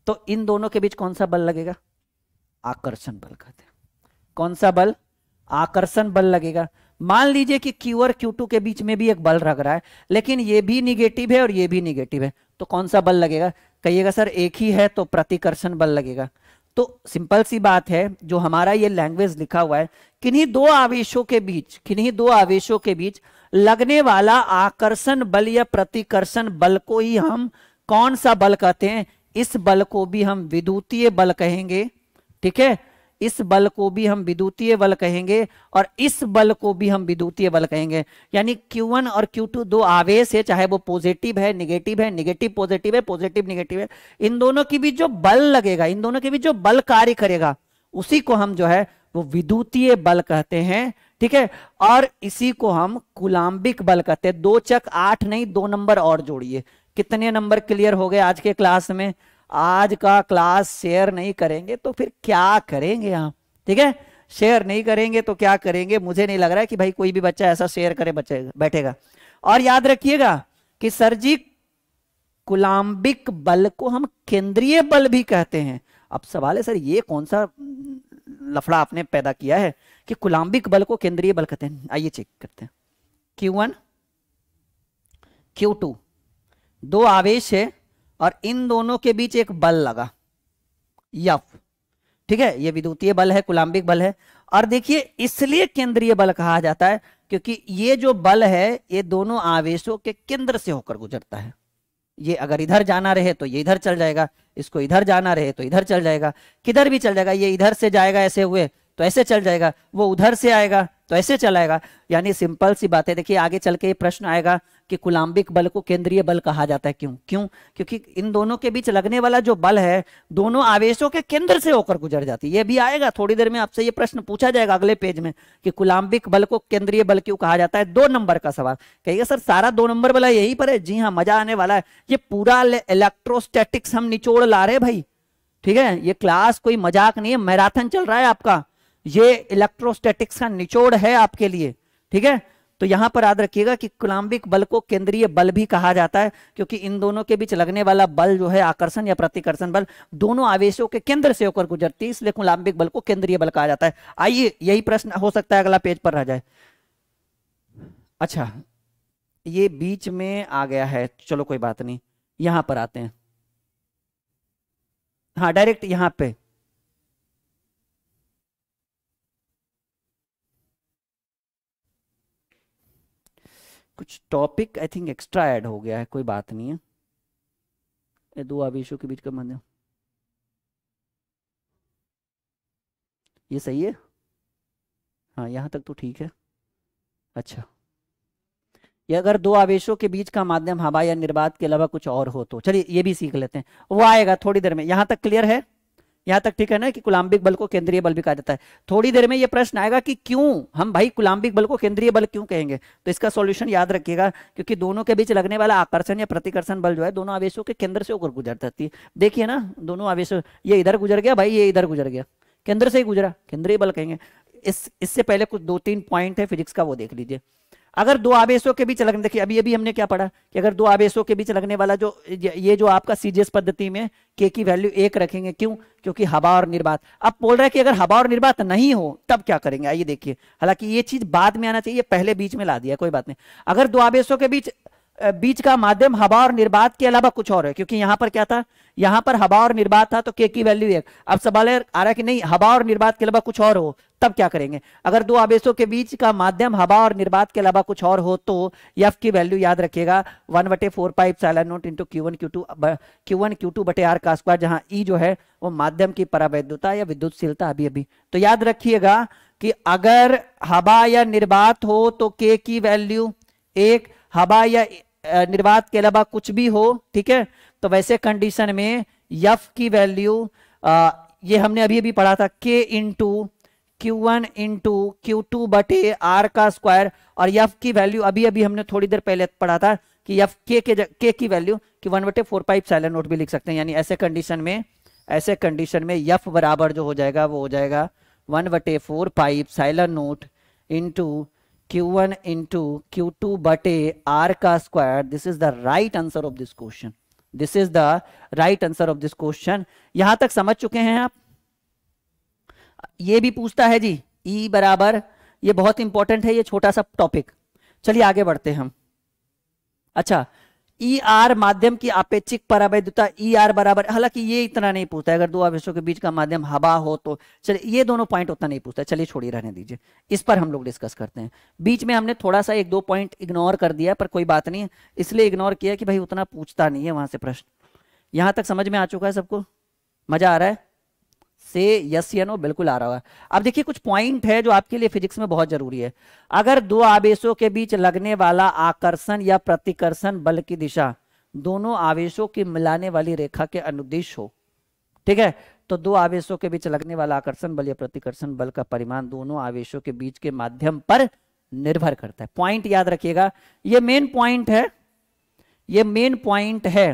तो इन दोनों के बीच कौन सा बल लगेगा आकर्षण बल कहते हैं कौन सा बल आकर्षण बल लगेगा मान लीजिए कि Q और Q2 के बीच में भी एक बल लग रहा है लेकिन ये भी निगेटिव है और ये भी निगेटिव है तो कौन सा बल लगेगा कहिएगा सर एक ही है तो प्रतिकर्षण बल लगेगा तो सिंपल सी बात है जो हमारा ये लैंग्वेज लिखा हुआ है किन्हीं दो आवेशों के बीच किन्हीं दो आवेशों के बीच लगने वाला आकर्षण बल या प्रतिकर्षण बल को ही हम कौन सा बल कहते हैं इस बल को भी हम विद्युतीय बल कहेंगे ठीक है इस बल को भी हम विद्युतीय बल कहेंगे और इस बल को भी हम विद्युतीय बल कहेंगे यानी Q1 और Q2 दो आवेश है चाहे वो पॉजिटिव है निगेटिव है निगेटिव पॉजिटिव है पॉजिटिव निगेटिव है इन दोनों की भी जो बल लगेगा इन दोनों के भी जो बल कार्य करेगा उसी को हम जो है वो विद्युतीय बल कहते हैं ठीक है और इसी को हम कुलाम्बिक बल कहते हैं दो चक आठ नहीं दो नंबर और जोड़िए कितने नंबर क्लियर हो गए आज के क्लास में आज का क्लास शेयर नहीं करेंगे तो फिर क्या करेंगे आप ठीक है शेयर नहीं करेंगे तो क्या करेंगे मुझे नहीं लग रहा है कि भाई कोई भी बच्चा ऐसा शेयर करे बच्चे बैठेगा और याद रखिएगा कि सर जी कुलाम्बिक बल को हम केंद्रीय बल भी कहते हैं अब सवाल है सर ये कौन सा लफड़ा आपने पैदा किया है कि कुलाम्बिक बल को केंद्रीय बल कहते हैं आइए चेक करते हैं क्यू टू दो आवेश है और इन दोनों के बीच एक बल लगा यफ ठीक है ये विद्युतीय बल है कुलाम्बिक बल है और देखिए इसलिए केंद्रीय बल कहा जाता है क्योंकि ये जो बल है ये दोनों आवेशों के केंद्र से होकर गुजरता है ये अगर इधर जाना रहे तो ये इधर चल जाएगा इसको इधर जाना रहे तो इधर चल जाएगा किधर भी चल जाएगा ये इधर से जाएगा ऐसे हुए तो ऐसे चल जाएगा वो उधर से आएगा तो ऐसे चलाएगा यानी सिंपल सी बात है देखिए आगे चल के ये प्रश्न आएगा कि कुलाम्बिक बल को केंद्रीय बल कहा जाता है क्यों क्यों क्योंकि इन दोनों के बीच लगने वाला जो बल है दोनों आवेशों के केंद्र से होकर गुजर जाती है ये भी आएगा थोड़ी देर में आपसे ये प्रश्न पूछा जाएगा अगले पेज में कि कुलाम्बिक बल को केंद्रीय बल क्यों कहा जाता है दो नंबर का सवाल कहिएगा सर सारा दो नंबर वाला यही पर है जी हाँ मजा आने वाला है ये पूरा इलेक्ट्रोस्टेटिक्स हम निचोड़ ला रहे भाई ठीक है ये क्लास कोई मजाक नहीं है मैराथन चल रहा है आपका ये इलेक्ट्रोस्टेटिक्स का निचोड़ है आपके लिए ठीक है तो यहां पर याद रखिएगा कि कुलाम्बिक बल को केंद्रीय बल भी कहा जाता है क्योंकि इन दोनों के बीच लगने वाला बल जो है आकर्षण या प्रतिकर्षण बल दोनों आवेशों के केंद्र से होकर गुजरती है इसलिए कुलाम्बिक बल को केंद्रीय बल कहा जाता है आइए यही प्रश्न हो सकता है अगला पेज पर रह जाए अच्छा ये बीच में आ गया है चलो कोई बात नहीं यहां पर आते हैं हाँ डायरेक्ट यहां पर कुछ topic I think extra add हो गया है कोई बात नहीं है ये दो आवेशों के बीच का माध्यम ये सही है हाँ यहाँ तक तो ठीक है अच्छा ये अगर दो आवेशों के बीच का माध्यम हवा या निर्बाध के अलावा कुछ और हो तो चलिए ये भी सीख लेते हैं वो आएगा थोड़ी देर में यहाँ तक क्लियर है यहाँ तक ठीक है ना कि कुलाम्बिक बल को केंद्रीय बल भी कहा जाता है थोड़ी देर में यह प्रश्न आएगा कि क्यों हम भाई कुलाम्बिक बल को केंद्रीय बल क्यों कहेंगे तो इसका सोल्यूशन याद रखिएगा क्योंकि दोनों के बीच लगने वाला आकर्षण या प्रतिकर्षण बल जो है दोनों आवेशों के केंद्र से होकर गुजर जाती है देखिए ना दोनों आवेश ये इधर गुजर गया भाई ये इधर गुजर गया केंद्र से ही गुजरा केंद्रीय बल कहेंगे इस इससे पहले कुछ दो तीन पॉइंट है फिजिक्स का वो देख लीजिए अगर दो आवेशों के बीच लगने देखिए अभी अभी हमने क्या पढ़ा कि अगर दो आवेशों के बीच लगने वाला जो ये जो आपका सीजीएस पद्धति में के की वैल्यू एक रखेंगे क्यों क्योंकि हवा और निर्बात अब बोल रहा है कि अगर हवा और निर्बात नहीं हो तब क्या करेंगे आइए देखिए हालांकि ये चीज बाद में आना चाहिए पहले बीच में ला दिया कोई बात नहीं अगर दो आवेशों के बीच बीच का माध्यम हवा और निर्बात के अलावा कुछ और है क्योंकि यहां पर क्या था यहां पर हवा और निर्बात था तो के की वैल्यू एक अब सवाल आ रहा है कि नहीं हवा और निर्बात के अलावा कुछ और हो तब क्या करेंगे अगर दो आवेशों के बीच का माध्यम हवा और निर्बाध के अलावा कुछ और हो तो यफ की वैल्यू याद रखिएगा वन बटे four pi epsilon naught into Q one Q two Q one Q two बटे आर का स्क्वायर जहां ई e जो है वो माध्यम की परावैधता या विद्युतशीलता अभी अभी तो याद रखिएगा कि अगर हवा या निर्बाध हो तो के की वैल्यू एक हवा या निर्बाध के अलावा कुछ भी हो ठीक है तो वैसे कंडीशन में यफ की वैल्यू आ, ये हमने अभी अभी पढ़ा था K into Q1 into Q two बटे आर का स्क्वायर और यफ की वैल्यू अभी अभी हमने थोड़ी देर पहले पढ़ा था कि यफ के के, के की वैल्यू कि वन बटे फोर पाइप सैलन नोट भी लिख सकते हैं यानी ऐसे कंडीशन में ऐसे कंडीशन में यफ बराबर जो हो जाएगा वो हो जाएगा वन बटे four pi epsilon naught into Q one into Q two बटे आर का square this is the right answer of this question this is the right answer of this question यहां तक समझ चुके हैं आप ये भी पूछता है जी ई e बराबर ये बहुत इंपॉर्टेंट है ये छोटा सा टॉपिक चलिए आगे बढ़ते हैं हम अच्छा ई e आर माध्यम की अपेक्षिक परावैधता ई e आर बराबर हालांकि ये इतना नहीं पूछता है अगर दो आवेशों के बीच का माध्यम हवा हो तो चलिए ये दोनों पॉइंट उतना नहीं पूछता चलिए छोड़िए रहने दीजिए इस पर हम लोग डिस्कस करते हैं बीच में हमने थोड़ा सा एक दो पॉइंट इग्नोर कर दिया पर कोई बात नहीं इसलिए इग्नोर किया कि भाई उतना पूछता नहीं है वहां से प्रश्न यहां तक समझ में आ चुका है सबको मजा आ रहा है से यस या नो बिल्कुल आ रहा है अब देखिए कुछ पॉइंट है जो आपके लिए फिजिक्स में बहुत जरूरी है अगर दो आवेशों के बीच लगने वाला आकर्षण या प्रतिकर्षण बल की दिशा दोनों आवेशों की मिलाने वाली रेखा के अनुदेश हो ठीक है तो दो आवेशों के बीच लगने वाला आकर्षण बल या प्रतिकर्षण बल का परिमाण दोनों आवेशों के बीच के माध्यम पर निर्भर करता है पॉइंट याद रखिएगा ये मेन पॉइंट है ये मेन पॉइंट है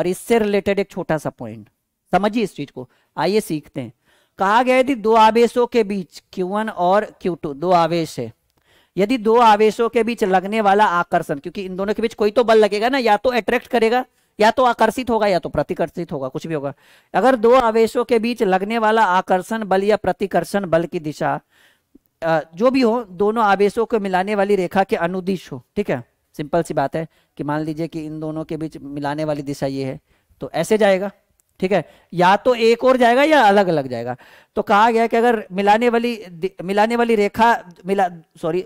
और इससे रिलेटेड एक छोटा सा पॉइंट समझिए इस चीज को आइए सीखते हैं कहा गया यदि दो आवेशों के बीच Q1 और Q2 दो आवेश है यदि दो आवेशों के बीच लगने वाला आकर्षण क्योंकि इन दोनों के बीच कोई तो बल लगेगा ना या तो अट्रैक्ट करेगा या तो आकर्षित होगा या तो प्रतिकर्षित होगा कुछ भी होगा अगर दो आवेशों के बीच लगने वाला आकर्षण बल या प्रतिकर्षण बल की दिशा जो भी हो दोनों आवेशों को मिलाने वाली रेखा के अनुदिश हो ठीक है सिंपल सी बात है कि मान लीजिए कि इन दोनों के बीच मिलाने वाली दिशा ये है तो ऐसे जाएगा ठीक है या तो एक और जाएगा या अलग अलग जाएगा तो कहा गया कि अगर मिलाने वाली मिलाने वाली रेखा मिला सॉरी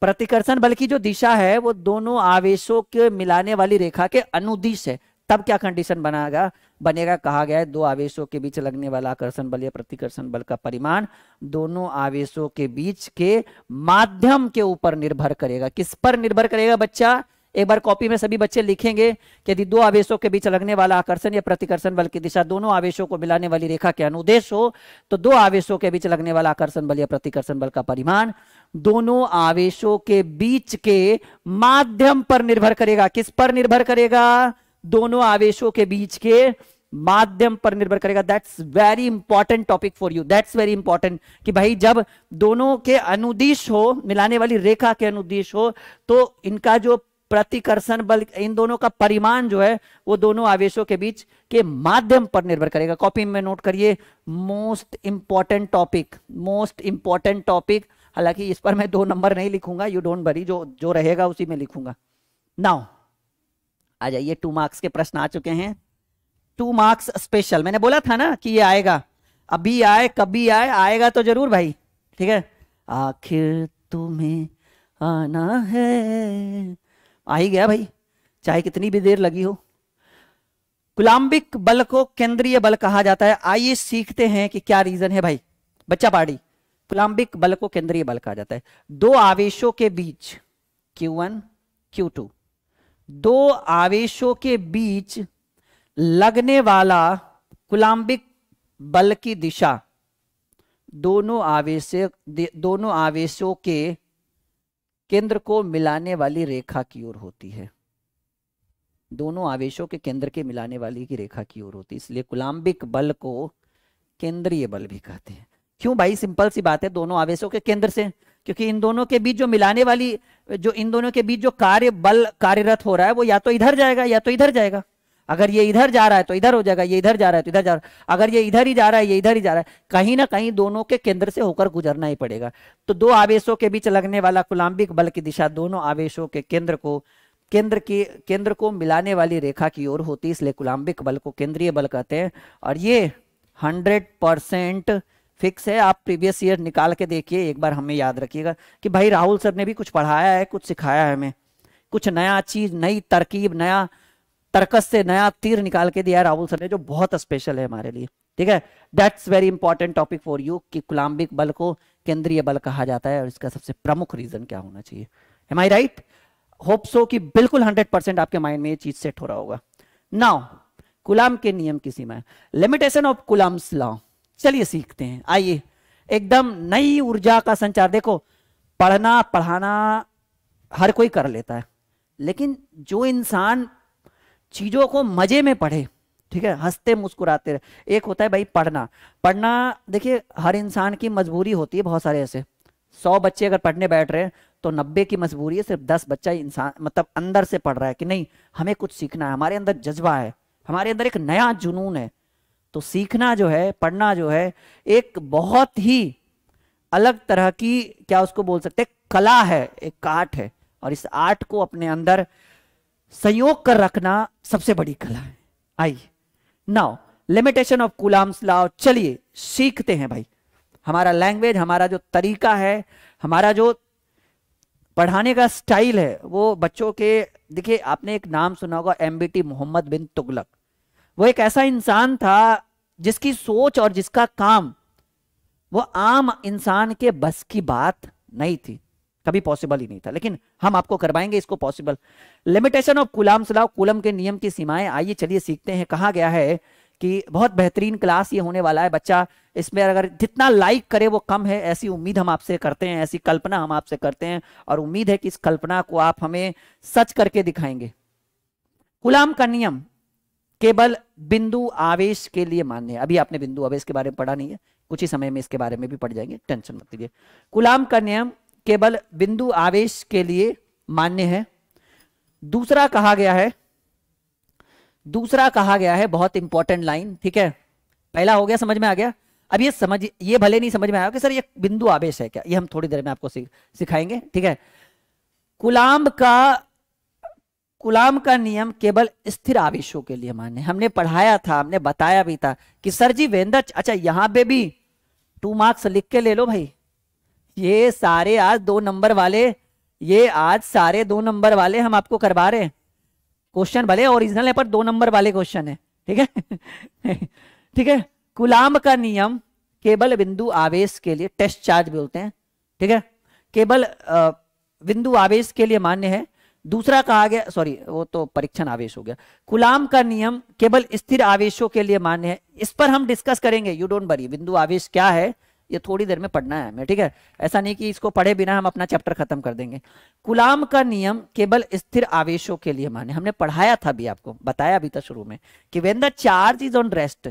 प्रतिकर्षण बल की जो दिशा है वो दोनों आवेशों के मिलाने वाली रेखा के अनुदिश है तब क्या कंडीशन बनाएगा बनेगा कहा गया है दो आवेशों के बीच लगने वाला आकर्षण बल या प्रतिकर्षण बल का परिमाण दोनों आवेशों के बीच के माध्यम के ऊपर निर्भर करेगा किस पर निर्भर करेगा बच्चा एक बार कॉपी में सभी बच्चे लिखेंगे यदि दो आवेशों के बीच लगने वाला आकर्षण या प्रतिकर्षण बल की दिशा दोनों आवेशों को मिलाने वाली रेखा के अनुदेश हो तो दो आवेशों के बीच लगने वाला आकर्षण बल या प्रतिकर्षण बल का परिमाण दोनों आवेशों के बीच के माध्यम पर निर्भर करेगा किस पर निर्भर करेगा दोनों आवेशों के बीच के माध्यम पर निर्भर करेगा that's very important topic for you that's very important कि भाई जब दोनों के अनुदिश हो मिलाने वाली रेखा के अनुदिश हो तो इनका जो प्रतिकर्षण बल इन दोनों का परिमाण जो है वो दोनों आवेशों के बीच के माध्यम पर निर्भर करेगा कॉपी में नोट करिए most important topic most important topic हालांकि इस पर मैं दो नंबर नहीं लिखूंगा यू डोंट बरी जो जो रहेगा उसी में लिखूंगा नाउ आ जाइए टू मार्क्स के प्रश्न आ चुके हैं टू मार्क्स स्पेशल मैंने बोला था ना कि ये आएगा अभी आए कभी आए आएगा तो जरूर भाई ठीक है आखिर तुम्हें आना है आ ही गया भाई चाहे कितनी भी देर लगी हो कुलाम्बिक बल को केंद्रीय बल कहा जाता है आइए सीखते हैं कि क्या रीजन है भाई बच्चा पाड़ी कुलाम्बिक बल को केंद्रीय बल कहा जाता है दो आवेशों के बीच Q1, Q2 दो आवेशों के बीच लगने वाला कुलाम्बिक बल की दिशा दोनों आवेश दोनों आवेशों के केंद्र को मिलाने वाली रेखा की ओर होती है दोनों आवेशों के केंद्र के मिलाने वाली की रेखा की ओर होती है इसलिए कुलाम्बिक बल को केंद्रीय बल भी कहते हैं क्यों भाई सिंपल सी बात है दोनों आवेशों के केंद्र से क्योंकि इन दोनों के बीच जो मिलाने वाली जो इन दोनों के बीच जो कार्य बल कार्यरत हो रहा है वो या तो इधर जाएगा या तो इधर जाएगा अगर ये इधर जा रहा है तो इधर हो जाएगा ये इधर जा रहा है तो इधर जा रहा है अगर ये इधर ही जा रहा है ये इधर ही जा रहा है कहीं ना कहीं दोनों के केंद्र से होकर गुजरना ही पड़ेगा तो दो आवेशों के बीच लगने वाला कुलाम्बिक बल की दिशा दोनों आवेशों के केंद्र को केंद्र की केंद्र को मिलाने वाली रेखा की ओर होती है इसलिए कुलाम्बिक बल को केंद्रीय बल कहते हैं और ये हंड्रेड परसेंट फिक्स है आप प्रीवियस ईयर निकाल के देखिए एक बार हमें याद रखिएगा कि भाई राहुल सर ने भी कुछ पढ़ाया है कुछ सिखाया है हमें कुछ नया चीज नई तरकीब नया तर्कस से नया तीर निकाल के दिया राहुल सर ने जो बहुत स्पेशल है हमारे लिए ठीक है that's very important topic for you कि कुलाम्बिक बल को केंद्रीय बल कहा जाता है और इसका सबसे प्रमुख रीजन क्या होना चाहिए am I right hope so कि बिल्कुल हंड्रेड परसेंट आपके माइंड में ये चीज सेट हो रहा होगा नाउ कुलाम के नियम की सीमा लिमिटेशन ऑफ कुलाम लॉ चलिए सीखते हैं आइए एकदम नई ऊर्जा का संचार देखो पढ़ना पढ़ाना हर कोई कर लेता है लेकिन जो इंसान चीज़ों को मज़े में पढ़े ठीक है हंसते मुस्कुराते रहे एक होता है भाई पढ़ना पढ़ना देखिए हर इंसान की मजबूरी होती है बहुत सारे ऐसे सौ बच्चे अगर पढ़ने बैठ रहे हैं तो नब्बे की मजबूरी है सिर्फ दस बच्चा इंसान मतलब अंदर से पढ़ रहा है कि नहीं हमें कुछ सीखना है हमारे अंदर जज्बा है हमारे अंदर एक नया जुनून है तो सीखना जो है पढ़ना जो है एक बहुत ही अलग तरह की क्या उसको बोल सकते हैं कला है एक आर्ट है और इस आर्ट को अपने अंदर संयोग कर रखना सबसे बड़ी कला है आइए नाउ लिमिटेशन ऑफ कुलाम्स लाओ चलिए सीखते हैं भाई हमारा लैंग्वेज हमारा जो तरीका है हमारा जो पढ़ाने का स्टाइल है वो बच्चों के देखिए आपने एक नाम सुना होगा M B T Mohammad bin Tughlaq वो एक ऐसा इंसान था जिसकी सोच और जिसका काम वो आम इंसान के बस की बात नहीं थी कभी पॉसिबल ही नहीं था लेकिन हम आपको करवाएंगे इसको पॉसिबल लिमिटेशन ऑफ कुलाम सलाव कुलम के नियम की सीमाएं आइए चलिए सीखते हैं कहा गया है कि बहुत बेहतरीन क्लास ये होने वाला है बच्चा इसमें अगर जितना लाइक करे वो कम है ऐसी उम्मीद हम आपसे करते हैं ऐसी कल्पना हम आपसे करते हैं और उम्मीद है कि इस कल्पना को आप हमें सच करके दिखाएंगे कुलाम का नियम केवल बिंदु आवेश के लिए मान्य है अभी आपने बिंदु आवेश के बारे में पढ़ा नहीं है कुछ ही समय में इसके बारे में भी पढ़ जाएंगे टेंशन मत लीजिए गुलाम का नियम केवल बिंदु आवेश के लिए मान्य है दूसरा कहा गया है दूसरा कहा गया है बहुत इंपॉर्टेंट लाइन ठीक है पहला हो गया समझ में आ गया अब ये समझ ये भले नहीं समझ में आया कि सर ये बिंदु आवेश है क्या ये हम थोड़ी देर में आपको सिखाएंगे ठीक है कुलाम का कुलाम का नियम केवल स्थिर आवेशों के लिए मान्य हमने पढ़ाया था हमने बताया भी था कि सर जी वेंदच अच्छा यहां पे भी टू मार्क्स लिख के ले लो भाई ये सारे आज दो नंबर वाले ये आज सारे दो नंबर वाले हम आपको करवा रहे हैं क्वेश्चन भले ओरिजिनल है पर दो नंबर वाले क्वेश्चन है ठीक है (laughs) ठीक है कुलाम का नियम केवल बिंदु आवेश के लिए टेस्ट चार्ज बोलते हैं ठीक है केवल बिंदु आवेश के लिए मान्य है दूसरा कहा गया सॉरी वो तो परीक्षण आवेश हो गया गुलाम का नियम केवल स्थिर आवेशों के लिए मान्य है इस पर हम डिस्कस करेंगे यू डोंट बरी बिंदु आवेश क्या है ये थोड़ी देर में पढ़ना है हमें ठीक है ऐसा नहीं कि इसको पढ़े बिना हम अपना चैप्टर खत्म कर देंगे कुलाम का नियम केवल स्थिर आवेशों के लिए माने हमने पढ़ाया था भी आपको बताया अभी था शुरू में कि when the charge is on rest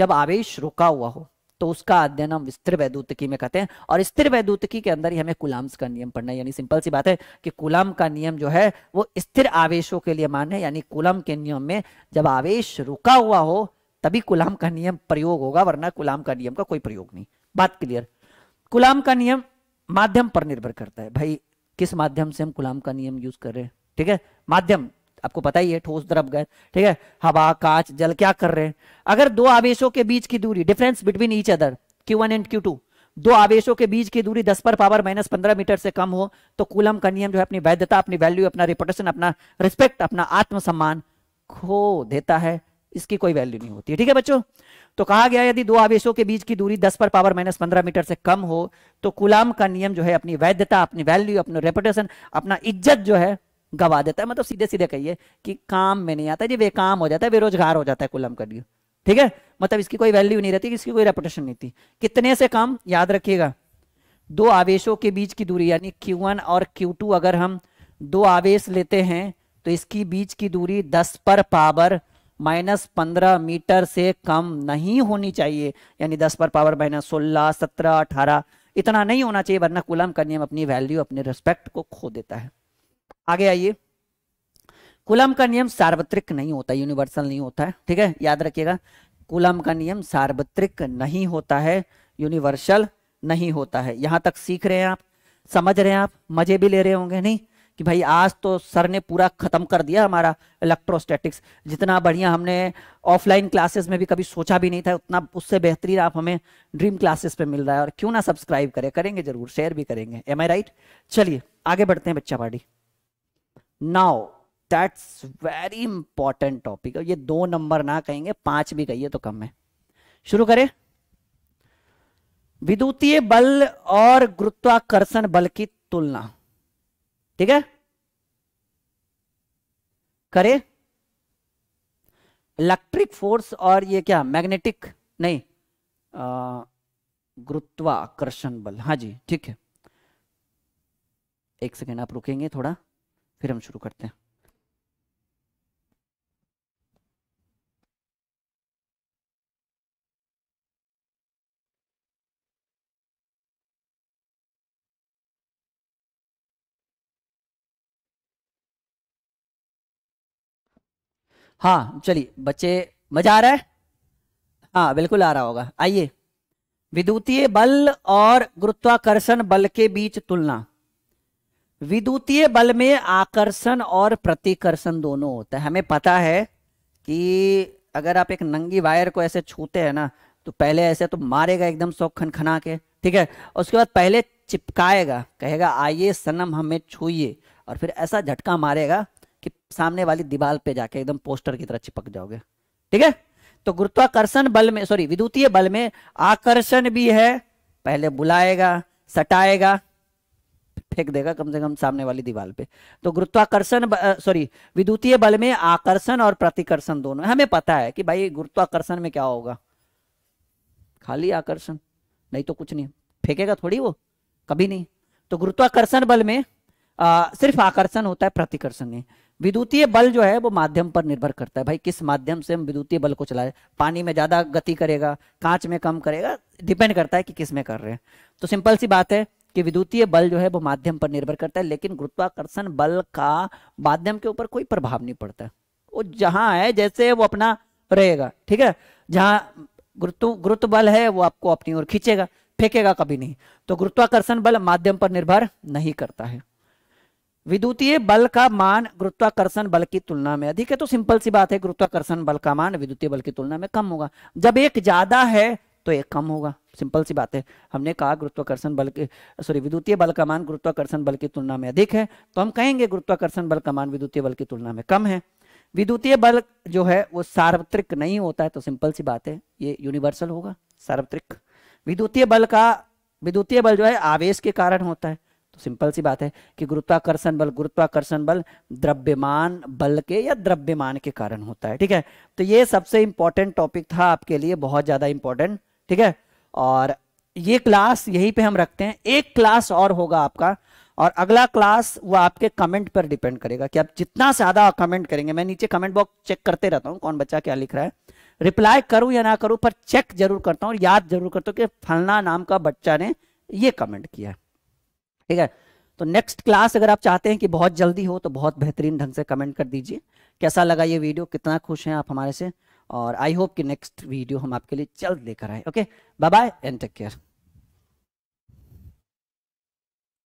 जब आवेश रुका हुआ हो तो उसका अध्ययन हम स्थिर वैद्युतिकी में कहते हैं और स्थिर वैद्युतिकी के अंदर ही हमें कुलाम्स का नियम पढ़ना है यानी सिंपल सी बात है कि कुलाम का नियम जो है वो स्थिर आवेशों के लिए मान्य है यानी कुलम के नियम में जब आवेश रुका हुआ हो तभी कुलाम का नियम प्रयोग होगा वरना कुलाम का नियम का कोई प्रयोग नहीं बात क्लियर गुलाम का नियम माध्यम पर निर्भर करता है भाई किस माध्यम से हम गुलाम का नियम यूज कर रहे हैं ठीक है माध्यम आपको पता ही है ठोस द्रव गैस ठीक है हवा कांच जल क्या कर रहे हैं अगर दो आवेशों के बीच की दूरी difference between each other Q one and Q two दो आवेशों के बीच की दूरी 10 पर पावर माइनस पंद्रह मीटर से कम हो तो कूलम का नियम जो है अपनी वैधता अपनी वैल्यू अपना रिपोर्टेशन अपना रिस्पेक्ट अपना आत्मसम्मान खो देता है इसकी कोई वैल्यू नहीं होती है ठीक है बच्चों तो कहा गया यदि दो आवेशों के बीच की दूरी 10 पर पावर माइनस पंद्रह मीटर से कम हो तो कुलाम का नियम जो है अपनी वैधता अपनी वैल्यू अपनी रेपुटेशन अपना इज्जत जो है गवा देता है मतलब सीधे सीधे कहिए कि काम में नहीं आता जी बेकाम हो जाता है बेरोजगार हो जाता है कुलम का नियम ठीक है मतलब इसकी कोई वैल्यू नहीं रहती इसकी कोई रेपुटेशन नहीं थी कितने से काम याद रखिएगा दो आवेशों के बीच की दूरी यानी Q1 और Q2 अगर हम दो आवेश लेते हैं तो इसकी बीच की दूरी 10 पर पावर माइनस पंद्रह मीटर से कम नहीं होनी चाहिए यानी दस पर पावर माइनस सोलह सत्रह अठारह इतना नहीं होना चाहिए वरना कुलम का नियम अपनी वैल्यू अपने रिस्पेक्ट को खो देता है आगे आइए कुलम का नियम सार्वत्रिक नहीं होता यूनिवर्सल नहीं होता है ठीक है याद रखिएगा कुलम का नियम सार्वत्रिक नहीं होता है यूनिवर्सल नहीं होता है यहां तक सीख रहे हैं आप समझ रहे हैं आप मजे भी ले रहे होंगे नहीं कि भाई आज तो सर ने पूरा खत्म कर दिया हमारा इलेक्ट्रोस्टैटिक्स जितना बढ़िया हमने ऑफलाइन क्लासेस में भी कभी सोचा भी नहीं था उतना उससे बेहतरीन आप हमें ड्रीम क्लासेस पे मिल रहा है और क्यों ना सब्सक्राइब करें करेंगे जरूर शेयर भी करेंगे एम आई राइट चलिए आगे बढ़ते हैं बच्चा party now that's very important topic ये दो नंबर ना कहेंगे पांच भी कहिए तो कम है शुरू करें विद्युतीय बल और गुरुत्वाकर्षण बल की तुलना ठीक है करे इलेक्ट्रिक फोर्स और ये क्या मैग्नेटिक नहीं गुरुत्वाकर्षण बल हाँ जी ठीक है एक सेकेंड आप रुकेंगे थोड़ा फिर हम शुरू करते हैं हाँ चलिए बच्चे मजा आ रहा है हाँ बिल्कुल आ रहा होगा आइए विद्युतीय बल और गुरुत्वाकर्षण बल के बीच तुलना विद्युतीय बल में आकर्षण और प्रतिकर्षण दोनों होते हैं हमें पता है कि अगर आप एक नंगी वायर को ऐसे छूते हैं ना तो पहले ऐसे तो मारेगा एकदम खन खना के ठीक है उसके बाद पहले चिपकाएगा कहेगा आइए सनम हमें छूइए और फिर ऐसा झटका मारेगा सामने वाली दीवार पे जाके एकदम पोस्टर की तरह चिपक जाओगे ठीक है तो गुरुत्वाकर्षण बल में सॉरी विद्युतीय बल में आकर्षण भी है पहले बुलाएगा सटाएगा फेंक देगा कम से कम सामने वाली दीवार पे तो गुरुत्वाकर्षण सॉरी विद्युतीय बल में आकर्षण और प्रतिकर्षण दोनों हमें पता है कि भाई गुरुत्वाकर्षण में क्या होगा खाली आकर्षण नहीं तो कुछ नहीं फेंकेगा थोड़ी वो कभी नहीं तो गुरुत्वाकर्षण बल में आ, सिर्फ आकर्षण होता है प्रतिकर्षण नहीं विद्युतीय बल जो है वो माध्यम पर निर्भर करता है भाई किस माध्यम से हम विद्युतीय बल को चलाए पानी में ज्यादा गति करेगा कांच में कम करेगा डिपेंड करता है कि किस में कर रहे हैं तो सिंपल सी बात है कि विद्युतीय बल जो है वो माध्यम पर निर्भर करता है लेकिन गुरुत्वाकर्षण बल का माध्यम के ऊपर कोई प्रभाव नहीं पड़ता वो जहां है जैसे वो अपना रहेगा ठीक है जहां गुरुत्व गुरुत्व बल है वो आपको अपनी ओर खींचेगा फेंकेगा कभी नहीं तो गुरुत्वाकर्षण बल माध्यम पर निर्भर नहीं करता है विद्युतीय बल का मान गुरुत्वाकर्षण बल की तुलना में अधिक है तो सिंपल सी बात है गुरुत्वाकर्षण बल का मान विद्युतीय बल की तुलना में कम होगा जब एक ज्यादा है तो एक कम होगा सिंपल सी बात है हमने कहा गुरुत्वाकर्षण बल के सॉरी विद्युतीय बल का मान गुरुत्वाकर्षण बल की तुलना में अधिक है तो हम कहेंगे गुरुत्वाकर्षण बल का मान विद्युतीय बल की तुलना में कम है विद्युतीय बल जो है वो सार्वत्रिक नहीं होता है तो सिंपल सी बात है ये यूनिवर्सल होगा सार्वत्रिक विद्युतीय बल का विद्युतीय बल जो है आवेश के कारण होता है सिंपल सी बात है कि गुरुत्वाकर्षण बल गुरुत्वाकर्षण बल द्रव्यमान बल के या द्रव्यमान के कारण होता है ठीक है तो ये सबसे इंपॉर्टेंट टॉपिक था आपके लिए बहुत ज्यादा इंपॉर्टेंट ठीक है और ये क्लास यहीं पे हम रखते हैं एक क्लास और होगा आपका और अगला क्लास वो आपके कमेंट पर डिपेंड करेगा कि आप जितना ज्यादा कमेंट करेंगे मैं नीचे कमेंट बॉक्स चेक करते रहता हूँ कौन बच्चा क्या लिख रहा है रिप्लाई करूं या ना करूं पर चेक जरूर करता हूं और याद जरूर करता हूं कि फलना नाम का बच्चा ने ये कमेंट किया ठीक है तो नेक्स्ट क्लास अगर आप चाहते हैं कि बहुत जल्दी हो तो बहुत बेहतरीन ढंग से कमेंट कर दीजिए कैसा लगा ये वीडियो कितना खुश हैं आप हमारे से और आई होप कि नेक्स्ट वीडियो हम आपके लिए जल्द लेकर आए okay bye bye and take care